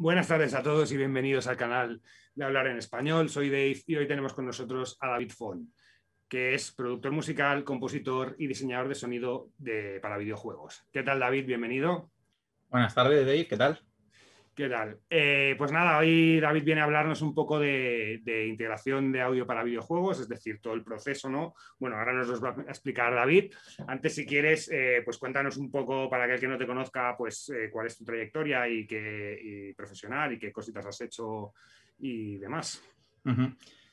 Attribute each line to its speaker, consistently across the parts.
Speaker 1: Buenas tardes a todos y bienvenidos al canal de Hablar en Español. Soy Dave y hoy tenemos con nosotros a David Fon, que es productor musical, compositor y diseñador de sonido para videojuegos. ¿Qué tal, David? Bienvenido. Buenas tardes, Dave. ¿Qué tal? ¿Qué tal? Eh, pues nada, hoy David viene a hablarnos un poco de, integración de audio para videojuegos, es decir, todo el proceso, ¿no? Bueno, ahora nos lo va a explicar David. Antes, si quieres, eh, pues cuéntanos un poco, para aquel que no te conozca, pues eh, cuál es tu trayectoria y qué profesional y qué cositas has hecho y demás.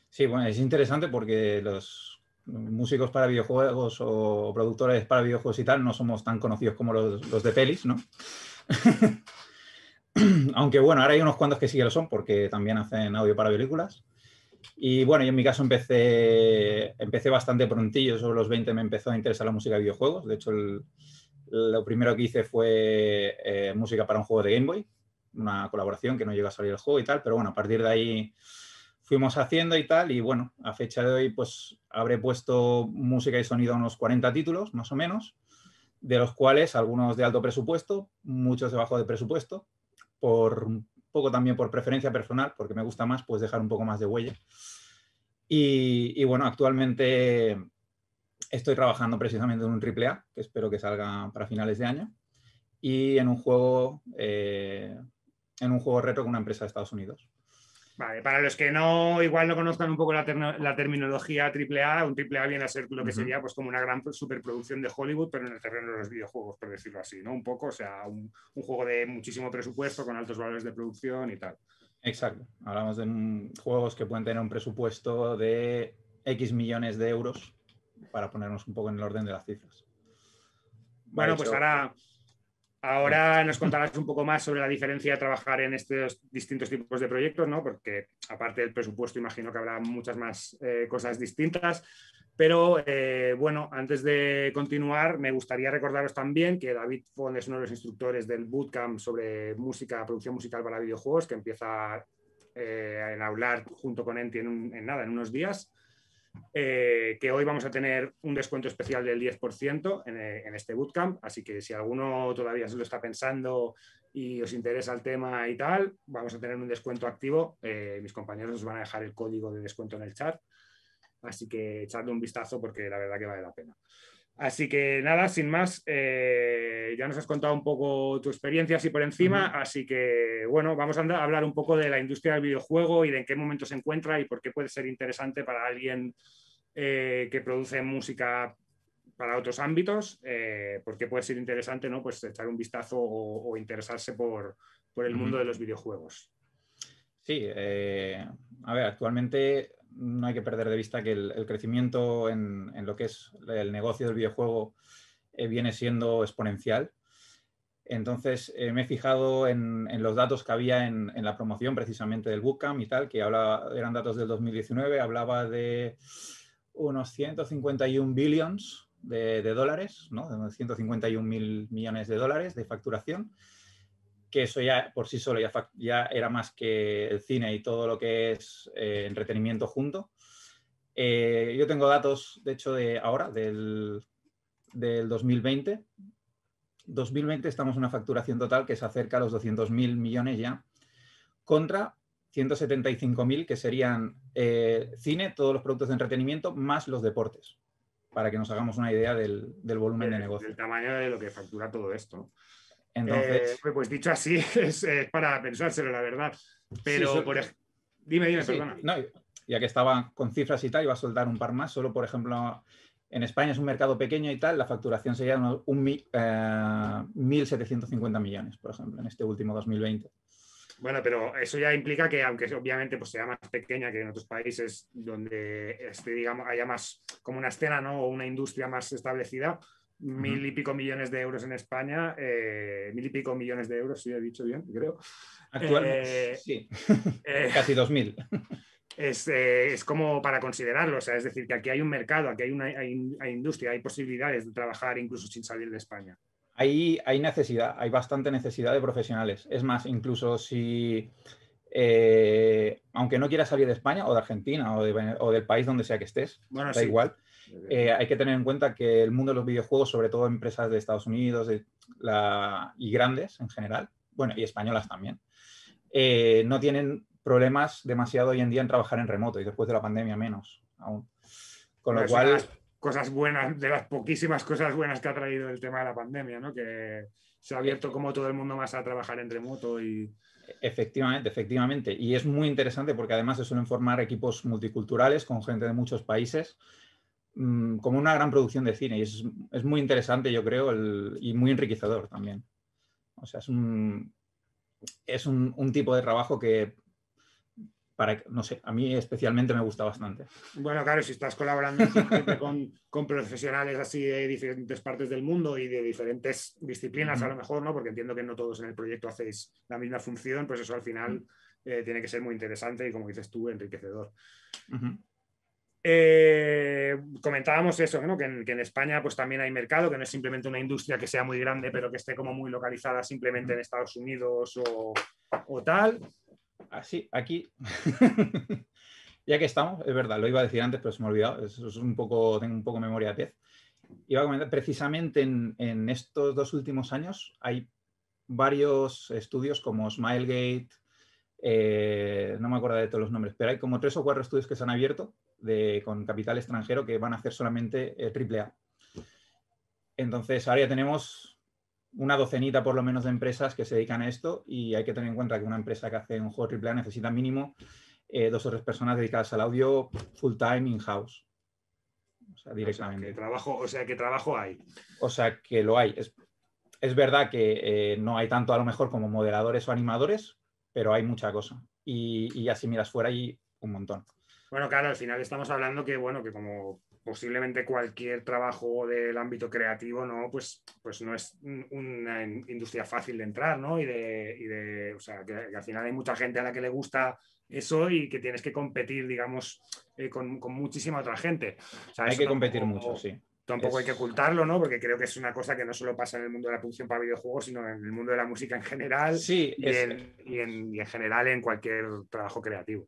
Speaker 2: Sí, bueno, es interesante porque los músicos para videojuegos o productores para videojuegos y tal no somos tan conocidos como los, los de pelis, ¿no? aunque bueno, ahora hay unos cuantos que sí que lo son porque también hacen audio para películas. Y bueno, yo en mi caso empecé, empecé bastante prontillo, sobre los 20 me empezó a interesar la música de videojuegos. De hecho, lo primero que hice fue eh, música para un juego de Game Boy, una colaboración que no llegó a salir el juego y tal, pero bueno, a partir de ahí fuimos haciendo y tal, y bueno, a fecha de hoy pues habré puesto música y sonido a unos 40 títulos, más o menos, de los cuales algunos de alto presupuesto, muchos de bajo de presupuesto, por un poco también por preferencia personal, porque me gusta más, pues dejar un poco más de huella. Y, bueno, actualmente estoy trabajando precisamente en un AAA, que espero que salga para finales de año, y en un juego, eh, en un juego retro con una empresa de Estados Unidos. Vale, para los que no, igual no conozcan un poco la,
Speaker 1: terminología AAA, un AAA viene a ser lo que sería pues como una gran superproducción de Hollywood, pero en el terreno de los videojuegos, por decirlo así, ¿no? Un poco, o sea, un, juego de muchísimo presupuesto, con altos valores de
Speaker 2: producción y tal. Exacto. Hablamos de juegos que pueden tener un presupuesto de X millones de euros, para ponernos un poco en el orden de las cifras.
Speaker 1: Bueno, pues ahora Ahora nos contarás un poco más sobre la diferencia de trabajar en estos distintos tipos de proyectos, ¿no? porque aparte del presupuesto imagino que habrá muchas más eh, cosas distintas. Pero eh, bueno, antes de continuar, me gustaría recordaros también que David Fond es uno de los instructores del bootcamp sobre música, producción musical para videojuegos, que empieza a eh, en hablar junto con Enti en nada, en unos días. Eh, que hoy vamos a tener un descuento especial del 10% eh, en, este bootcamp, así que si alguno todavía se lo está pensando y os interesa el tema y tal, vamos a tener un descuento activo. Eh, mis compañeros os van a dejar el código de descuento en el chat, así que echadle un vistazo porque la verdad que vale la pena. Así que nada, sin más, eh, ya nos has contado un poco tu experiencia así por encima, así que bueno, vamos a hablar un poco de la industria del videojuego y de en qué momento se encuentra y por qué puede ser interesante para alguien eh, que produce música para otros ámbitos, eh, por qué puede ser interesante ¿no? pues echar un vistazo o, interesarse por, el mundo de los
Speaker 2: videojuegos. Sí, a ver, actualmente no hay que perder de vista que el, crecimiento en, lo que es el negocio del videojuego eh, viene siendo exponencial. Entonces eh, me he fijado en, los datos que había en, la promoción precisamente del Bootcamp y tal, que eran datos del 2019, hablaba de unos 151 billions de, dólares, ¿no? de unos 151 mil millones de dólares de facturación que eso ya por sí solo ya, era más que el cine y todo lo que es eh, entretenimiento junto. Eh, yo tengo datos, de hecho, de ahora, del, 2020. 2020 estamos en una facturación total que se acerca a los 200.000 millones ya, contra 175.000 que serían eh, cine, todos los productos de entretenimiento, más los deportes, para que nos hagamos una idea del, volumen de negocio. Del tamaño
Speaker 1: de lo que factura todo esto.
Speaker 2: Entonces...
Speaker 1: Eh, pues dicho así, es, para pensárselo,
Speaker 2: la verdad. Pero, por ejemplo... Dime, dime, ya que estaba con cifras y tal, iba a soltar un par más. Solo, por ejemplo, en España es un mercado pequeño y tal, la facturación sería unos 1.750 eh, millones, por ejemplo, en este último 2020.
Speaker 1: Bueno, pero eso ya implica que, aunque obviamente pues, sea más pequeña que en otros países donde digamos, haya más como una escena o una industria más establecida, mil y pico millones de euros en España, eh, mil y pico millones de euros, si he dicho bien, creo. Actualmente, eh, sí, eh, casi dos mil. Es, como para considerarlo, es decir, que aquí hay un mercado, aquí hay una industria, hay posibilidades de trabajar incluso sin salir de España.
Speaker 2: Hay, hay necesidad, hay bastante necesidad de profesionales. Es más, incluso si, aunque no quieras salir de España o de Argentina o, del país donde sea que estés, da igual, eh, hay que tener en cuenta que el mundo de los videojuegos, sobre todo empresas de Estados Unidos y grandes en general, bueno, y españolas también, eh, no tienen problemas demasiado hoy en día en trabajar en remoto y después de la pandemia menos aún. Con lo cual...
Speaker 1: cosas buenas, de las poquísimas cosas buenas que ha traído el tema de
Speaker 2: la pandemia, ¿no? Que se ha abierto como todo el mundo más a trabajar en remoto y... Efectivamente, efectivamente. Y es muy interesante porque además se suelen formar equipos multiculturales con gente de muchos países Mm, como una gran producción de cine y es, muy interesante, yo creo, y muy enriquecedor también. O sea, es un, tipo de trabajo que para, no sé, a mí especialmente me gusta bastante.
Speaker 1: Bueno, claro, si estás colaborando con, profesionales así de diferentes partes del mundo y de diferentes disciplinas, a lo mejor, ¿no? Porque entiendo que no todos en el proyecto hacéis la misma función, pues eso al final eh, tiene que ser muy interesante y, como dices tú, enriquecedor. Eh, comentábamos eso, que, en, España pues también hay mercado, que no es simplemente una industria que sea muy grande, pero que esté como muy localizada simplemente en Estados Unidos o, tal.
Speaker 2: Así, aquí, ya que estamos, es verdad, lo iba a decir antes, pero se me ha olvidado, Tengo un poco, tengo un poco memoria de pez. Iba a comentar, precisamente en, en estos dos últimos años hay varios estudios como Smilegate, eh, no me acuerdo de todos los nombres, pero hay como tres o cuatro estudios que se han abierto de, con capital extranjero que van a hacer solamente eh, triple A AAA. Entonces, ahora ya tenemos una docenita por lo menos de empresas que se dedican a esto y hay que tener en cuenta que una empresa que hace un juego AAA necesita mínimo eh, dos o tres personas dedicadas al audio full time in-house. O sea, directamente. O sea, que
Speaker 1: trabajo, o sea, que trabajo hay.
Speaker 2: O sea, que lo hay. Es, verdad que no hay tanto a lo mejor como moderadores o animadores, pero hay mucha cosa. Y, y así miras fuera y un montón.
Speaker 1: Bueno, claro, al final estamos hablando que, bueno, que como posiblemente cualquier trabajo del ámbito creativo, ¿no? Pues, pues no es una industria fácil de entrar, ¿no? Y de, y de o sea, que, al final hay mucha gente a la que le gusta eso y que tienes que competir, digamos, eh, con, muchísima otra gente. O hay que competir mucho, sí. Tampoco hay que ocultarlo, ¿no? Porque creo que es una cosa que no solo pasa en el mundo de la producción para videojuegos, sino en el mundo de la música en general sí, y, en,
Speaker 2: general en cualquier trabajo creativo.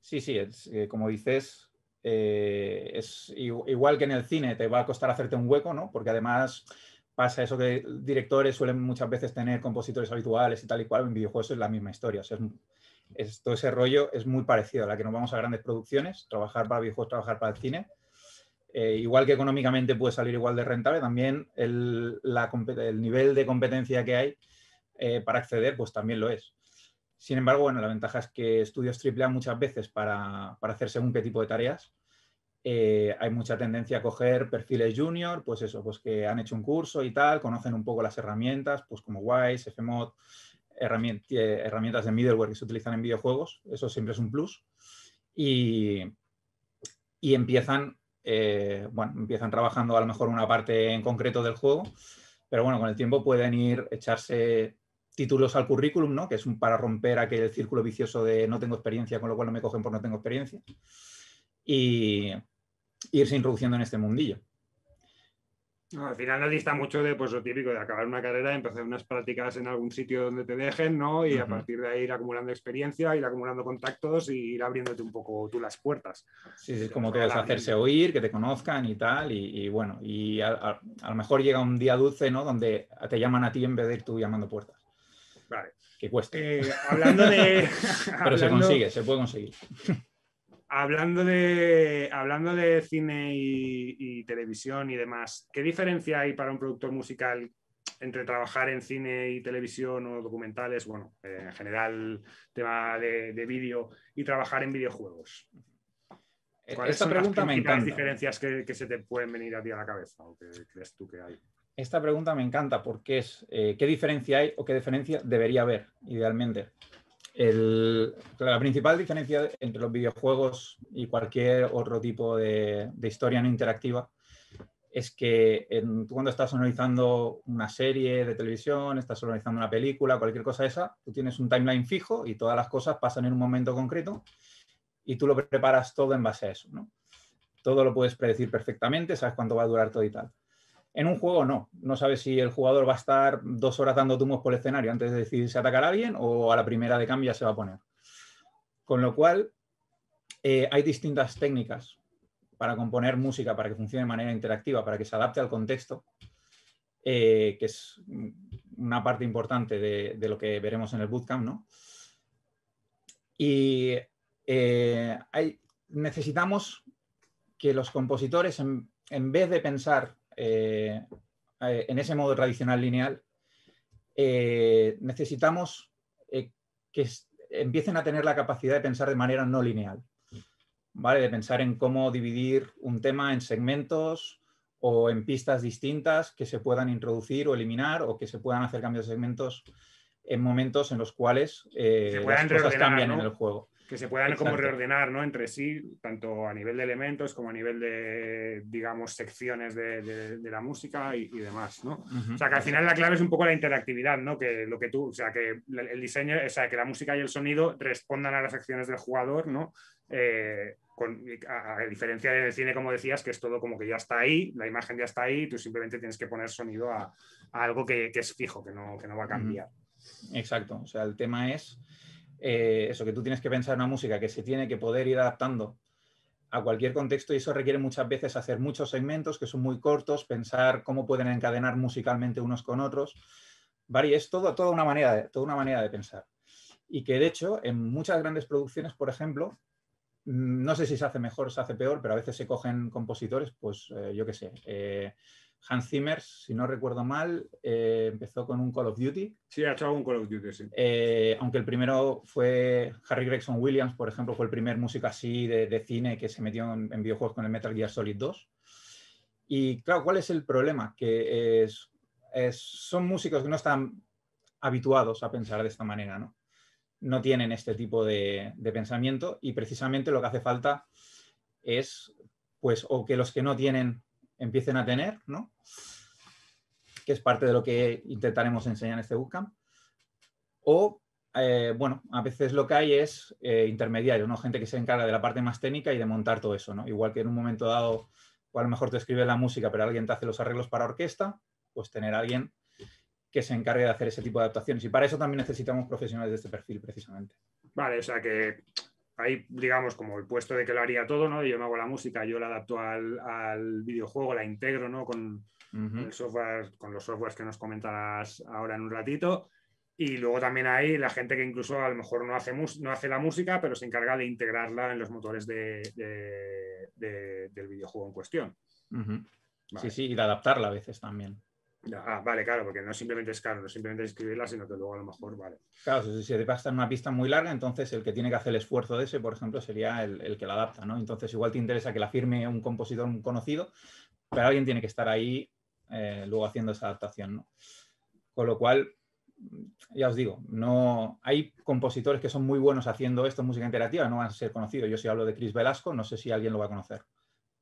Speaker 2: Sí, sí, eh, como dices, eh, es igual que en el cine, te va a costar hacerte un hueco, ¿no? Porque además pasa eso que directores suelen muchas veces tener compositores habituales y tal y cual, en videojuegos es la misma historia. O todo ese rollo es muy parecido a la que nos vamos a grandes producciones, trabajar para videojuegos, trabajar para el cine eh, igual que económicamente puede salir igual de rentable, también el, la, el nivel de competencia que hay eh, para acceder, pues también lo es. Sin embargo, bueno, la ventaja es que estudios AAA muchas veces para, hacer según qué tipo de tareas, eh, hay mucha tendencia a coger perfiles junior, pues eso, pues que han hecho un curso y tal, conocen un poco las herramientas, pues como WISE, FMOD, herramientas de middleware que se utilizan en videojuegos, eso siempre es un plus. Y, y empiezan eh, bueno, empiezan trabajando a lo mejor una parte en concreto del juego, pero bueno, con el tiempo pueden ir echarse títulos al currículum, ¿no? Que es un, para romper aquel círculo vicioso de no tengo experiencia, con lo cual no me cogen por no tengo experiencia. Y irse introduciendo en este mundillo
Speaker 1: al final no dista mucho de pues, lo típico de acabar una carrera, empezar unas prácticas en algún sitio donde te dejen, ¿no? Y a partir de ahí ir acumulando experiencia, ir acumulando contactos y ir abriéndote un poco tú las puertas.
Speaker 2: Sí, es como todo, hacerse oír, que te conozcan y tal, y, bueno, y a, lo mejor llega un día dulce, ¿no? Donde te llaman a ti en vez de ir tú llamando puertas. Vale. Que cueste. Eh, hablando de... Pero se consigue, se puede conseguir hablando
Speaker 1: de, hablando de cine y, televisión y demás, ¿qué diferencia hay para un productor musical entre trabajar en cine y televisión o documentales, bueno, eh, en general tema de, vídeo, y trabajar en videojuegos? Eh, ¿Cuáles Esta son pregunta las me diferencias que, se te pueden venir a ti a la cabeza o que crees tú que hay?
Speaker 2: Esta pregunta me encanta porque es eh, qué diferencia hay o qué diferencia debería haber, idealmente la principal diferencia entre los videojuegos y cualquier otro tipo de, historia no interactiva es que cuando estás sonorizando una serie de televisión, estás sonorizando una película, cualquier cosa esa, tú tienes un timeline fijo y todas las cosas pasan en un momento concreto y tú lo preparas todo en base a eso. ¿no? Todo lo puedes predecir perfectamente, sabes cuánto va a durar todo y tal. En un juego no, no sabes si el jugador va a estar dos horas dando tumos por el escenario antes de decidirse atacar a alguien o a la primera de cambio ya se va a poner. Con lo cual, eh, hay distintas técnicas para componer música, para que funcione de manera interactiva, para que se adapte al contexto, eh, que es una parte importante de, lo que veremos en el bootcamp, ¿no? Y eh, necesitamos que los compositores, en vez de pensar eh, eh, en ese modo tradicional lineal, eh, necesitamos que empiecen a tener la capacidad de pensar de manera no lineal, ¿vale? De pensar en cómo dividir un tema en segmentos o en pistas distintas que se puedan introducir o eliminar o que se puedan hacer cambios de segmentos en momentos en los cuales las cosas cambian en el juego
Speaker 1: que se puedan como reordenar ¿no? entre sí, tanto a nivel de elementos como a nivel de, digamos, secciones de, la música y, demás, ¿no? O sea, que al final la clave es un poco la interactividad, ¿no? Que lo que tú, o sea, que el diseño, o sea, que la música y el sonido respondan a las acciones del jugador, ¿no? Eh, a, diferencia del cine, como decías, que es todo como que ya está ahí, la imagen ya está ahí, tú simplemente tienes que poner sonido a, algo que, es fijo, que no, va a cambiar.
Speaker 2: Exacto, o sea, el tema es eh, eso, que tú tienes que pensar una música que se tiene que poder ir adaptando a cualquier contexto y eso requiere muchas veces hacer muchos segmentos que son muy cortos, pensar cómo pueden encadenar musicalmente unos con otros. Vale, es todo, toda, una manera de, toda una manera de pensar. Y que de hecho en muchas grandes producciones, por ejemplo, mm, no sé si se hace mejor, o se hace peor, pero a veces se cogen compositores, pues eh, yo qué sé. Eh, Hans Zimmer, si no recuerdo mal, eh, empezó con un Call of Duty. Sí, ha hecho un Call of Duty, sí. Eh, aunque el primero fue Harry Gregson Williams, por ejemplo, fue el primer músico así de, cine que se metió en, videojuegos con el Metal Gear Solid 2. Y claro, ¿cuál es el problema? Que son músicos que no están habituados a pensar de esta manera, ¿no? No tienen este tipo de, de pensamiento y precisamente lo que hace falta es, pues, o que los que no tienen empiecen a tener, ¿no? que es parte de lo que intentaremos enseñar en este bootcamp. O, eh, bueno, a veces lo que hay es eh, intermediario, ¿no? gente que se encarga de la parte más técnica y de montar todo eso. ¿no? Igual que en un momento dado, a lo mejor te escribe la música, pero alguien te hace los arreglos para orquesta, pues tener a alguien que se encargue de hacer ese tipo de adaptaciones. Y para eso también necesitamos profesionales de este perfil, precisamente.
Speaker 1: Vale, o sea que ahí, digamos, como el puesto de que lo haría todo, ¿no? Yo me hago la música, yo la adapto al, videojuego, la integro, ¿no? Con, el software, con los softwares que nos comentarás ahora en un ratito. Y luego también hay la gente que incluso a lo mejor no hace, no hace la música, pero se encarga de integrarla en los motores de, del videojuego en cuestión.
Speaker 2: Sí, sí, y de adaptarla a veces también.
Speaker 1: Ah, vale, claro, porque no simplemente es caro, no simplemente escribirla, sino que luego a lo mejor, vale.
Speaker 2: Claro, si, se te pasa en una pista muy larga, entonces el que tiene que hacer el esfuerzo de ese, por ejemplo, sería el, que la adapta, ¿no? Entonces igual te interesa que la firme un compositor conocido, pero alguien tiene que estar ahí eh, luego haciendo esa adaptación, ¿no? Con lo cual, ya os digo, no hay compositores que son muy buenos haciendo esto música interactiva, no van a ser conocidos. Yo si hablo de Chris Velasco, no sé si alguien lo va a conocer,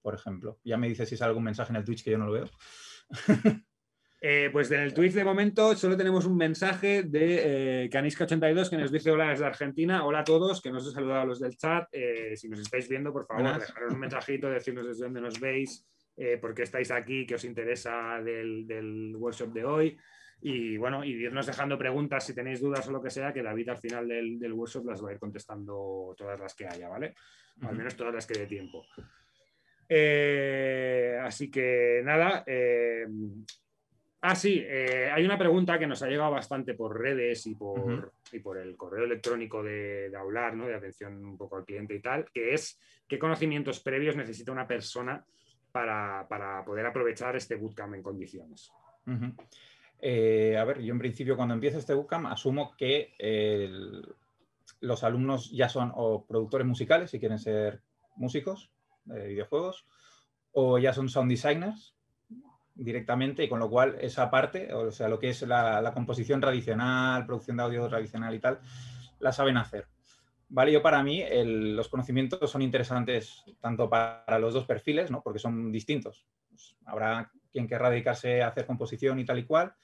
Speaker 2: por ejemplo. Ya me dice si sale algún mensaje en el Twitch que yo no lo veo. Eh, pues en el Twitch de momento solo tenemos un mensaje de Canisca82 eh, que nos dice
Speaker 1: hola desde Argentina, hola a todos, que nos he saludado a los del chat. Eh, si nos estáis viendo, por favor, dejaros un mensajito, decirnos desde dónde nos veis, por qué estáis aquí, qué os interesa del, workshop de hoy. Y bueno, y irnos dejando preguntas si tenéis dudas o lo que sea, que David al final del, workshop las va a ir contestando todas las que haya, ¿vale? al menos todas las que dé tiempo. así que nada, Ah, sí, eh, hay una pregunta que nos ha llegado bastante por redes y por, por el correo electrónico de, hablar, ¿no? de atención un poco al cliente y tal, que es qué conocimientos previos necesita una persona para, poder aprovechar este bootcamp en condiciones.
Speaker 2: Eh, a ver, yo en principio cuando empiezo este bootcamp asumo que los alumnos ya son o productores musicales si quieren ser músicos de videojuegos, o ya son sound designers directamente y con lo cual esa parte, o sea, lo que es la, composición tradicional, producción de audio tradicional y tal, la saben hacer. ¿vale? Yo para mí los conocimientos son interesantes tanto para los dos perfiles, ¿no? Porque son distintos. Pues habrá quien querrá dedicarse a hacer composición y tal y cual,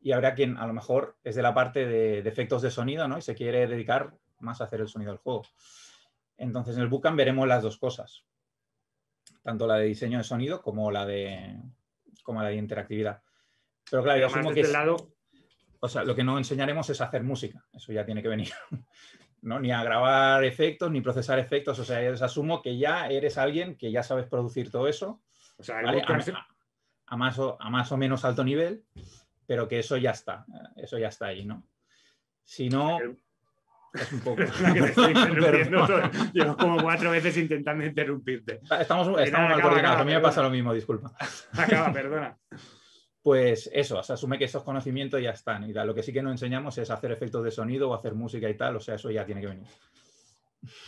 Speaker 2: y habrá quien a lo mejor es de la parte de, efectos de sonido, ¿no? Y se quiere dedicar más a hacer el sonido del juego. Entonces en el Bootcamp veremos las dos cosas, tanto la de diseño de sonido como la de como la interactividad. Pero claro, yo asumo que... lado... O sea, lo que no enseñaremos es hacer música, eso ya tiene que venir. ¿no? Ni a grabar efectos, ni procesar efectos, o sea, yo asumo que ya eres alguien que ya sabes producir todo eso. O sea, a, más o, a más o menos alto nivel, pero que eso ya está, eh, eso ya está ahí, ¿no? Si no... Es un poco. Llevo como cuatro veces intentando
Speaker 1: interrumpirte. Ah, estamos, estamos mal A mí me pasa lo mismo, disculpa.
Speaker 2: Acaba, perdona. Pues eso, se asume que esos conocimientos ya están. Y lo que sí que nos enseñamos es hacer efectos de sonido o hacer música y tal, o sea, eso ya tiene que venir.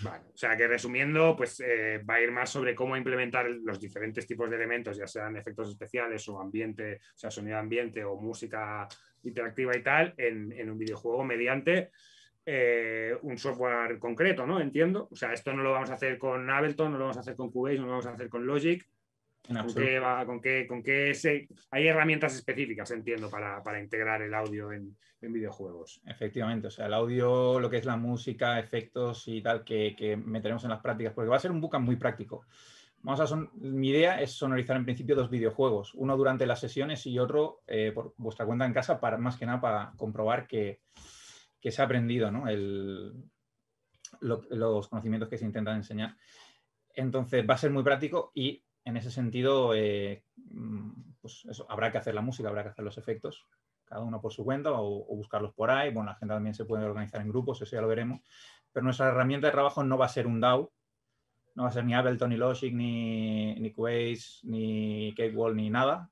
Speaker 1: Vale, o sea que resumiendo, pues eh, va a ir más sobre cómo implementar los diferentes tipos de elementos, ya sean efectos especiales o ambiente, o sea, sonido ambiente o música interactiva y tal, en, en un videojuego mediante eh, un software concreto, ¿no? Entiendo. O sea, esto no lo vamos a hacer con Ableton, no lo vamos a hacer con Cubase, no lo vamos a hacer con Logic. ¿Con qué, con qué, con Hay herramientas específicas, entiendo, para, para integrar el audio en, videojuegos.
Speaker 2: Efectivamente, o sea, el audio, lo que es la música, efectos y tal, que, meteremos en las prácticas, porque va a ser un bucan muy práctico. Vamos a Mi idea es sonorizar en principio dos videojuegos, uno durante las sesiones y otro eh, por vuestra cuenta en casa, para, más que nada para comprobar que, que se ha aprendido, ¿no? los conocimientos que se intentan enseñar. Entonces va a ser muy práctico y en ese sentido, eh, mm, pues habrá que hacer la música, habrá que hacer los efectos, cada uno por su cuenta o, buscarlos por ahí. Bueno, la gente también se puede organizar en grupos, eso ya lo veremos. Pero nuestra herramienta de trabajo no va a ser un DAO, no va a ser ni Ableton, ni Logic, ni, ni Quaze, ni Cakewall, ni nada,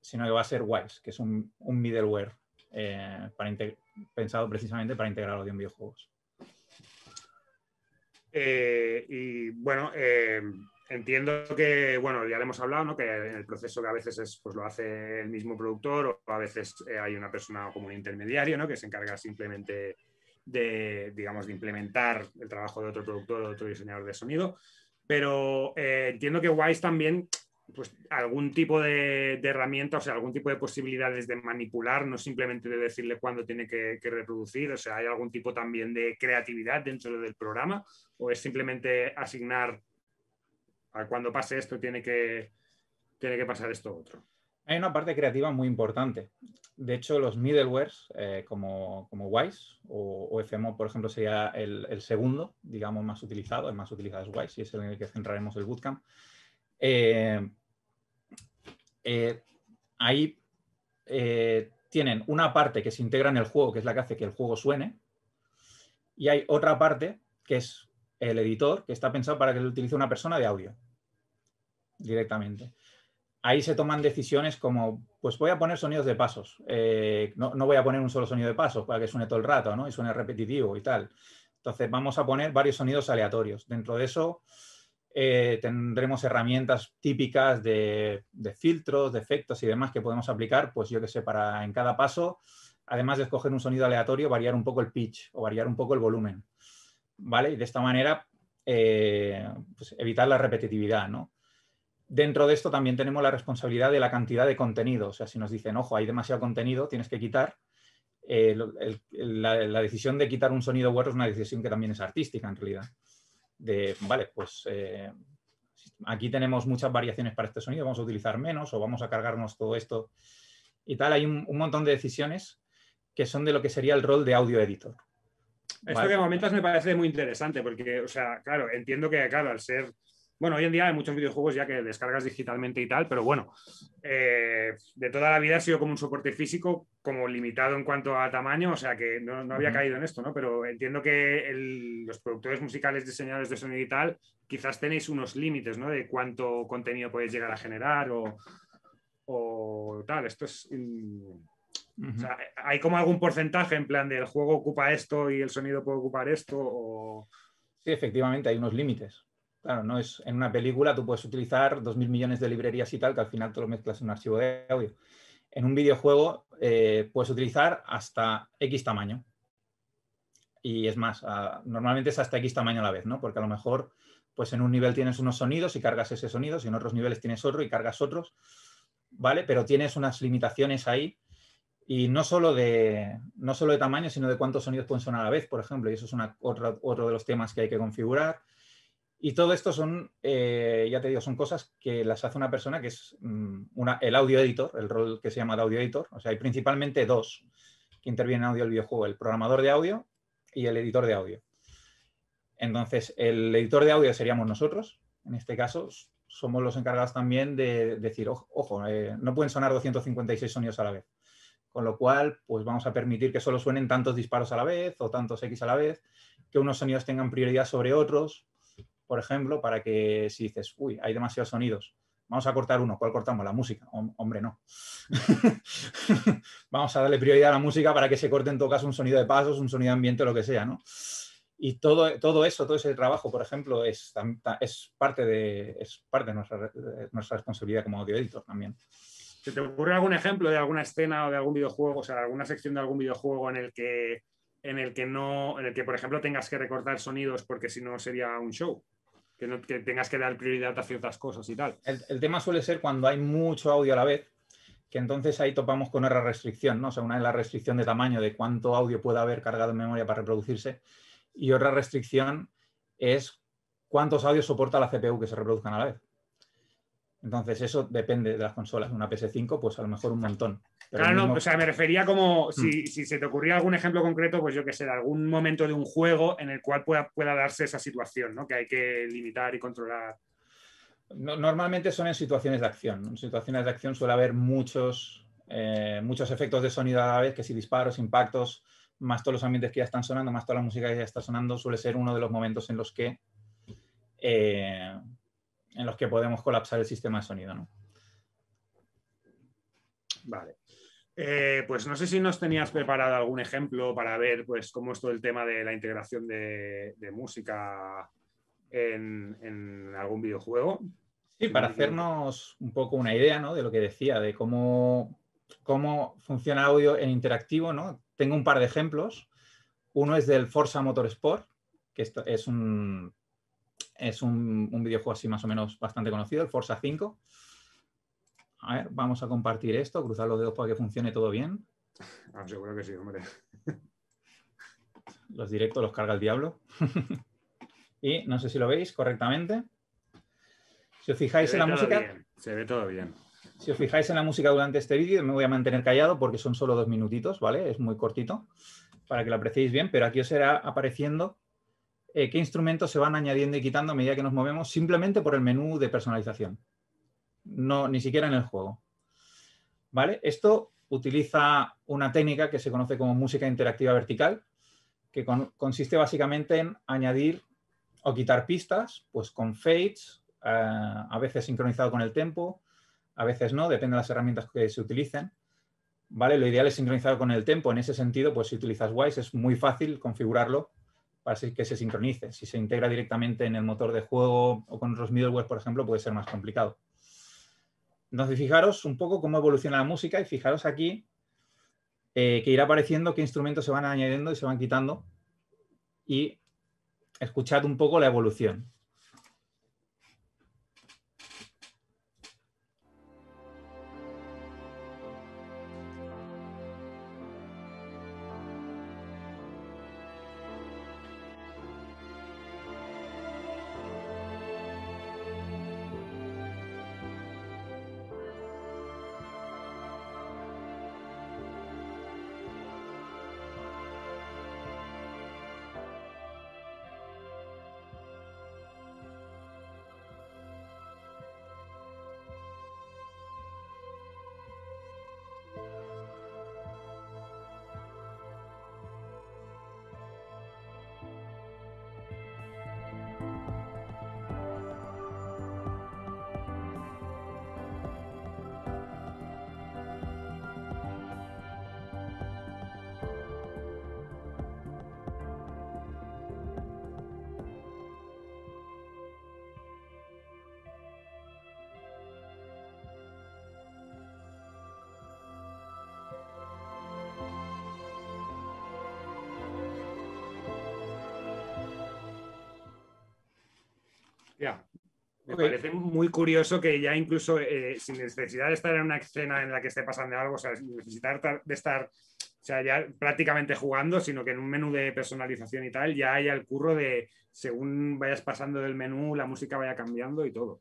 Speaker 2: sino que va a ser Wise, que es un, middleware eh, para integrar pensado precisamente para integrar audio en videojuegos.
Speaker 1: Eh, y bueno, eh, entiendo que, bueno, ya le hemos hablado, ¿no? Que en el proceso que a veces es, pues lo hace el mismo productor o a veces eh, hay una persona como un intermediario, ¿no? Que se encarga simplemente de, digamos, de implementar el trabajo de otro productor de otro diseñador de sonido. Pero entiendo que Wise también pues, algún tipo de, herramienta, o sea, algún tipo de posibilidades de manipular, no simplemente de decirle cuándo tiene que, reproducir, o sea, hay algún tipo también de creatividad dentro del programa, o es simplemente asignar a cuando pase esto tiene que, tiene que pasar esto otro.
Speaker 2: Hay una parte creativa muy importante. De hecho, los middlewares eh, como, WISE o, FMO, por ejemplo, sería el, segundo, digamos, más utilizado. El más utilizado es WISE y es el en el que centraremos el bootcamp. Eh, eh, ahí eh, tienen una parte que se integra en el juego, que es la que hace que el juego suene, y hay otra parte que es el editor, que está pensado para que lo utilice una persona de audio directamente. Ahí se toman decisiones como, pues voy a poner sonidos de pasos, eh, no, no, voy a poner un solo sonido de pasos para que suene todo el rato, ¿no? Y suene repetitivo y tal. Entonces vamos a poner varios sonidos aleatorios. Dentro de eso, eh, tendremos herramientas típicas de, filtros, de efectos y demás que podemos aplicar, pues yo que sé, para en cada paso, además de escoger un sonido aleatorio, variar un poco el pitch o variar un poco el volumen. ¿Vale? Y de esta manera eh, pues evitar la repetitividad, Dentro de esto también tenemos la responsabilidad de la cantidad de contenido. O sea, si nos dicen, ojo, hay demasiado contenido, tienes que quitar. Eh, la, decisión de quitar un sonido u es una decisión que también es artística en realidad de, vale, pues eh, aquí tenemos muchas variaciones para este sonido, vamos a utilizar menos o vamos a cargarnos todo esto y tal. Hay un, montón de decisiones que son de lo que sería el rol de audio editor. Esto que que momentos me parece
Speaker 1: muy interesante porque, o sea,
Speaker 2: claro, entiendo que, claro, al ser bueno, hoy en
Speaker 1: día hay muchos videojuegos ya que descargas digitalmente y tal, pero bueno, eh, de toda la vida ha sido como un soporte físico, como limitado en cuanto a tamaño, o sea que no, había caído en esto, ¿no? Pero entiendo que los productores musicales, diseñadores de sonido y tal, quizás tenéis unos límites, ¿no? De cuánto contenido podéis llegar a generar o, tal. Esto es. ¿Hay como algún porcentaje en plan del juego ocupa esto y el sonido
Speaker 2: puede ocupar esto? Sí, efectivamente, hay unos límites. Claro, no es en una película tú puedes utilizar 2.000 millones de librerías y tal, que al final te lo mezclas en un archivo de audio. En un videojuego eh, puedes utilizar hasta X tamaño. Y es más, normalmente es hasta X tamaño a la vez, ¿no? Porque a lo mejor pues en un nivel tienes unos sonidos y cargas ese sonido, y en otros niveles tienes otro y cargas otros, ¿vale? Pero tienes unas limitaciones ahí y no solo de, no de tamaño, sino de cuántos sonidos pueden sonar a la vez, por ejemplo, y eso es otro de los temas que hay que configurar. Y todo esto son, eh, ya te digo, son cosas que las hace una persona que es mm, una, el audio editor, el rol que se llama de audio editor. O sea, hay principalmente dos que intervienen en audio del videojuego, el programador de audio y el editor de audio. Entonces, el editor de audio seríamos nosotros, en este caso, somos los encargados también de decir, ojo, eh, no pueden sonar 256 sonidos a la vez. Con lo cual, pues vamos a permitir que solo suenen tantos disparos a la vez o tantos X a la vez, que unos sonidos tengan prioridad sobre otros, por ejemplo, para que si dices, uy, hay demasiados sonidos, vamos a cortar uno, ¿cuál cortamos? La música. hombre, no. vamos a darle prioridad a la música para que se corte en todo caso un sonido de pasos, un sonido de ambiente, lo que sea, ¿no? Y todo, todo eso, todo ese trabajo, por ejemplo, es, es parte, de, es parte de, nuestra, responsabilidad como audio también. ¿Se te ocurre algún ejemplo de alguna
Speaker 1: escena o de algún videojuego, o sea, alguna sección de algún videojuego en el que en el que no, en el que, por ejemplo, tengas que recortar sonidos porque si no sería un show? que, tengas que dar prioridad a
Speaker 2: ciertas cosas y tal. El, tema suele ser cuando hay mucho audio a la vez, que entonces ahí topamos con otra restricción, ¿no? O sea, una es la restricción de tamaño, de cuánto audio puede haber cargado en memoria para reproducirse, y otra restricción es cuántos audios soporta la CPU que se reproduzcan a la vez. Entonces, eso depende de las consolas. Una PS5, pues a lo mejor un montón claro, o sea, me refería como si, hmm. si, se te ocurría algún ejemplo concreto, pues yo que sé, algún momento de
Speaker 1: un juego en el cual pueda, darse esa situación, ¿no? Que hay que limitar y controlar.
Speaker 2: normalmente son en situaciones de acción. En situaciones de acción suele haber muchos, eh, muchos efectos de sonido a la vez, que si disparos, impactos, más todos los ambientes que ya están sonando, más toda la música que ya está sonando, suele ser uno de los momentos en los que, eh, en los que podemos colapsar el sistema de sonido. ¿no?
Speaker 1: Vale. Eh, pues no sé si nos tenías preparado algún ejemplo para ver pues, cómo es todo el tema de la integración de, música en, algún videojuego.
Speaker 2: Sí, para hacernos un poco una idea ¿no? de lo que decía, de cómo, cómo funciona audio en interactivo. ¿no? Tengo un par de ejemplos. Uno es del Forza Motorsport, que esto es un, es un, un videojuego así más o menos bastante conocido, el Forza 5 a ver, vamos a compartir esto, cruzar los dedos para que funcione todo bien. Ah, seguro que sí, hombre. Los directos los carga el diablo. y no sé si lo veis correctamente. Si os fijáis en la música. Se ve todo bien. Si os fijáis en la música durante este vídeo, me voy a mantener callado porque son solo dos minutitos, ¿vale? Es muy cortito para que lo apreciéis bien, pero aquí os irá apareciendo eh, qué instrumentos se van añadiendo y quitando a medida que nos movemos simplemente por el menú de personalización no, ni siquiera en el juego. ¿Vale? Esto utiliza una técnica que se conoce como música interactiva vertical, que consiste básicamente en añadir o quitar pistas, pues con fades, eh, a veces sincronizado con el tempo, a veces no, depende de las herramientas que se utilicen. ¿Vale? Lo ideal es sincronizado con el tempo. En ese sentido, pues si utilizas WISE es muy fácil configurarlo para que se sincronice. Si se integra directamente en el motor de juego o con otros middleware, por ejemplo, puede ser más complicado. Entonces, fijaros un poco cómo evoluciona la música y fijaros aquí eh, que irá apareciendo qué instrumentos se van añadiendo y se van quitando y escuchad un poco la evolución.
Speaker 1: Me parece muy curioso que ya incluso eh, sin necesidad de estar en una escena en la que esté pasando algo, o sea, sin necesitar de estar ya prácticamente jugando, sino que en un menú de personalización y tal, ya haya el curro de según vayas pasando del menú, la música vaya cambiando y todo.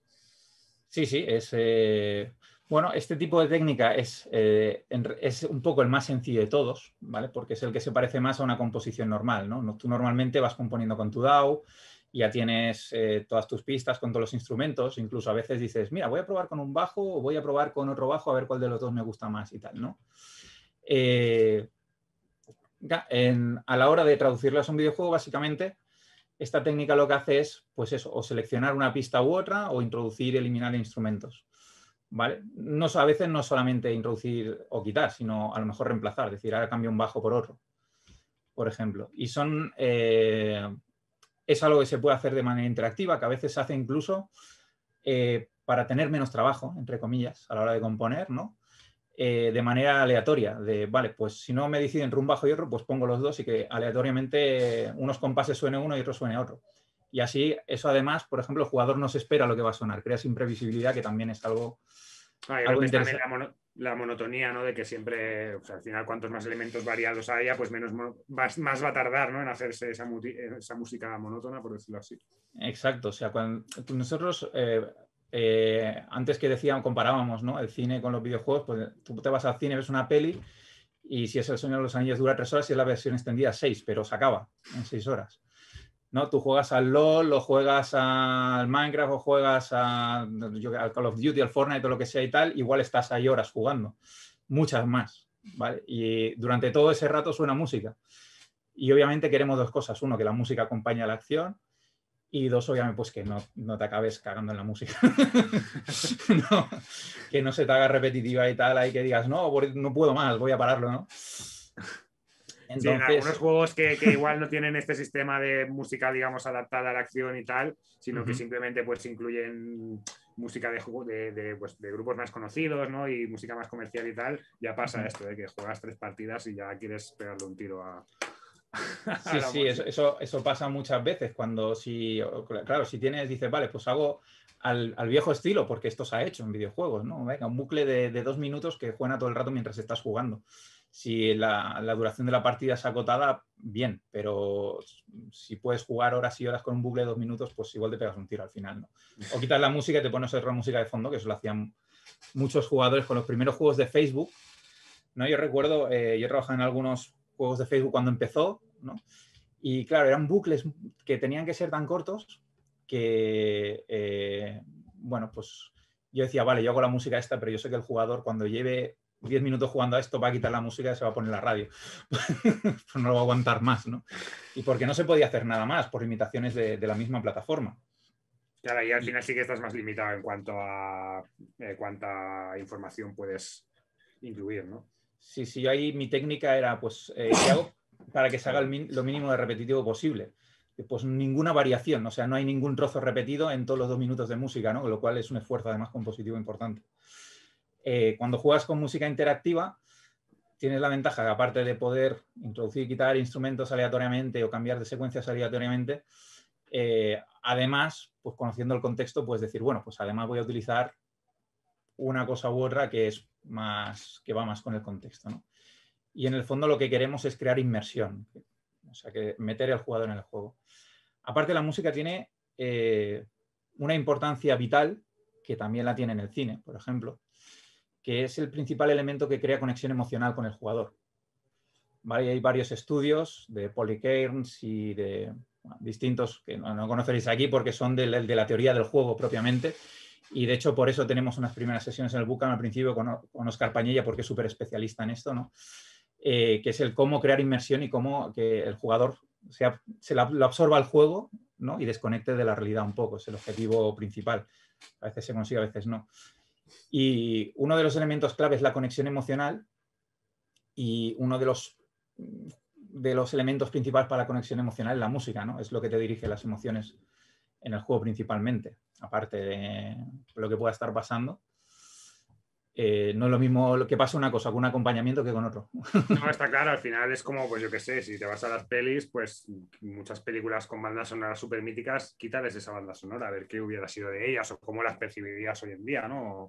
Speaker 2: Sí, sí, es. Eh, bueno, este tipo de técnica es, eh, es, un poco el más sencillo de todos, ¿vale? Porque es el que se parece más a una composición normal, ¿no? Tú normalmente vas componiendo con tu DAO, ya tienes eh, todas tus pistas con todos los instrumentos, incluso a veces dices, mira, voy a probar con un bajo o voy a probar con otro bajo a ver cuál de los dos me gusta más y tal, ¿no? Eh, a la hora de traducirlas a un videojuego, básicamente, esta técnica lo que hace es, pues eso, o seleccionar una pista u otra o introducir eliminar instrumentos. ¿Vale? No, a veces no solamente introducir o quitar, sino a lo mejor reemplazar, es decir, ahora cambio un bajo por otro, por ejemplo. Y son eh, es algo que se puede hacer de manera interactiva, que a veces se hace incluso eh, para tener menos trabajo, entre comillas, a la hora de componer, ¿no? Eh, de manera aleatoria, de, vale, pues si no me deciden un bajo y otro, pues pongo los dos y que aleatoriamente unos compases suene uno y otro suene otro. Y así, eso además, por ejemplo, el jugador no se espera lo que va a sonar, creas imprevisibilidad, que también es algo,
Speaker 1: pues la monotonía, ¿no? De que siempre, al final, cuantos más elementos variados haya, pues menos más, va a tardar, ¿no? En hacerse esa,
Speaker 2: esa, música monótona, por decirlo así. Exacto, o sea, cuando pues nosotros eh, eh, antes que decíamos, comparábamos, ¿no? El cine con los videojuegos, pues tú te vas al cine, ves una peli y si es El Sueño de los Anillos dura tres horas y es la versión extendida seis, pero se acaba en seis horas. ¿no? Tú juegas al LOL o juegas al Minecraft o juegas a, al Call of Duty, al Fortnite o lo que sea y tal, igual estás ahí horas jugando, muchas más, ¿vale? Y durante todo ese rato suena música. Y obviamente queremos dos cosas. Uno, que la música acompañe a la acción. Y dos, obviamente, pues que no, no te acabes cagando en la música. que no se te haga repetitiva y tal, ahí que digas, no, no puedo más, voy a pararlo, ¿no? Entonces... algunos juegos que, igual no tienen este
Speaker 1: sistema de música, digamos, adaptada a la acción y tal, sino que simplemente pues incluyen música pues, de, grupos más conocidos ¿no? y música más comercial y tal, ya pasa esto de que juegas tres partidas y ya quieres pegarle un tiro a...
Speaker 2: sí, sí, eso, eso, pasa muchas veces cuando si, claro, si tienes, dices, vale, pues hago al, viejo estilo, porque esto se ha hecho en videojuegos, ¿no? Venga, un bucle de, dos minutos que juena todo el rato mientras estás jugando. Si la, duración de la partida es acotada, bien, pero si puedes jugar horas y horas con un bucle de dos minutos, pues igual te pegas un tiro al final, ¿no? O quitas la música y te pones otra música de fondo, que eso lo hacían muchos jugadores con los primeros juegos de Facebook, ¿no? Yo recuerdo, eh, yo trabajaba en algunos juegos de Facebook cuando empezó, Y claro, eran bucles que tenían que ser tan cortos que, eh, bueno, pues yo decía, vale, yo hago la música esta, pero yo sé que el jugador cuando lleve 10 minutos jugando a esto, va a quitar la música y se va a poner la radio. Pues no lo va a aguantar más, ¿no? Y porque no se podía hacer nada más por limitaciones de, la misma plataforma.
Speaker 1: Claro, y al final sí que estás más limitado en
Speaker 2: cuanto a eh, cuánta información puedes incluir, ¿no? Sí, sí, ahí mi técnica era, pues, eh, para que se haga lo mínimo de repetitivo posible? Pues ninguna variación, o sea, no hay ningún trozo repetido en todos los dos minutos de música, ¿no? lo cual es un esfuerzo además compositivo importante. Eh, cuando juegas con música interactiva, tienes la ventaja que aparte de poder introducir y quitar instrumentos aleatoriamente o cambiar de secuencias aleatoriamente, eh, además, pues conociendo el contexto, puedes decir, bueno, pues además voy a utilizar una cosa u otra que es más, que va más con el contexto. Y en el fondo lo que queremos es crear inmersión, o sea, que meter al jugador en el juego. Aparte, la música tiene eh, una importancia vital que también la tiene en el cine, por ejemplo que es el principal elemento que crea conexión emocional con el jugador. hay varios estudios de Polycairns y de distintos que no, conoceréis aquí porque son de la, teoría del juego propiamente. Y de hecho, por eso tenemos unas primeras sesiones en el Bucan al principio con, Oscar Pañella, porque es súper especialista en esto, ¿no? Eh, que es el cómo crear inmersión y cómo que el jugador se lo absorba al juego ¿no? y desconecte de la realidad un poco. Es el objetivo principal. A veces se consigue, a veces no. Y uno de los elementos clave es la conexión emocional y uno de los, mm, de los elementos principales para la conexión emocional es la música, ¿no? Es lo que te dirige las emociones en el juego principalmente, aparte de lo que pueda estar pasando. Eh, no es lo mismo lo que pasa una cosa con un acompañamiento que con otro.
Speaker 1: No, está claro, al final es como, pues yo qué sé, si te vas a las pelis, pues muchas películas con bandas sonoras súper míticas, quítales esa banda sonora, a ver qué hubiera sido de ellas o cómo las percibirías hoy en día, ¿no?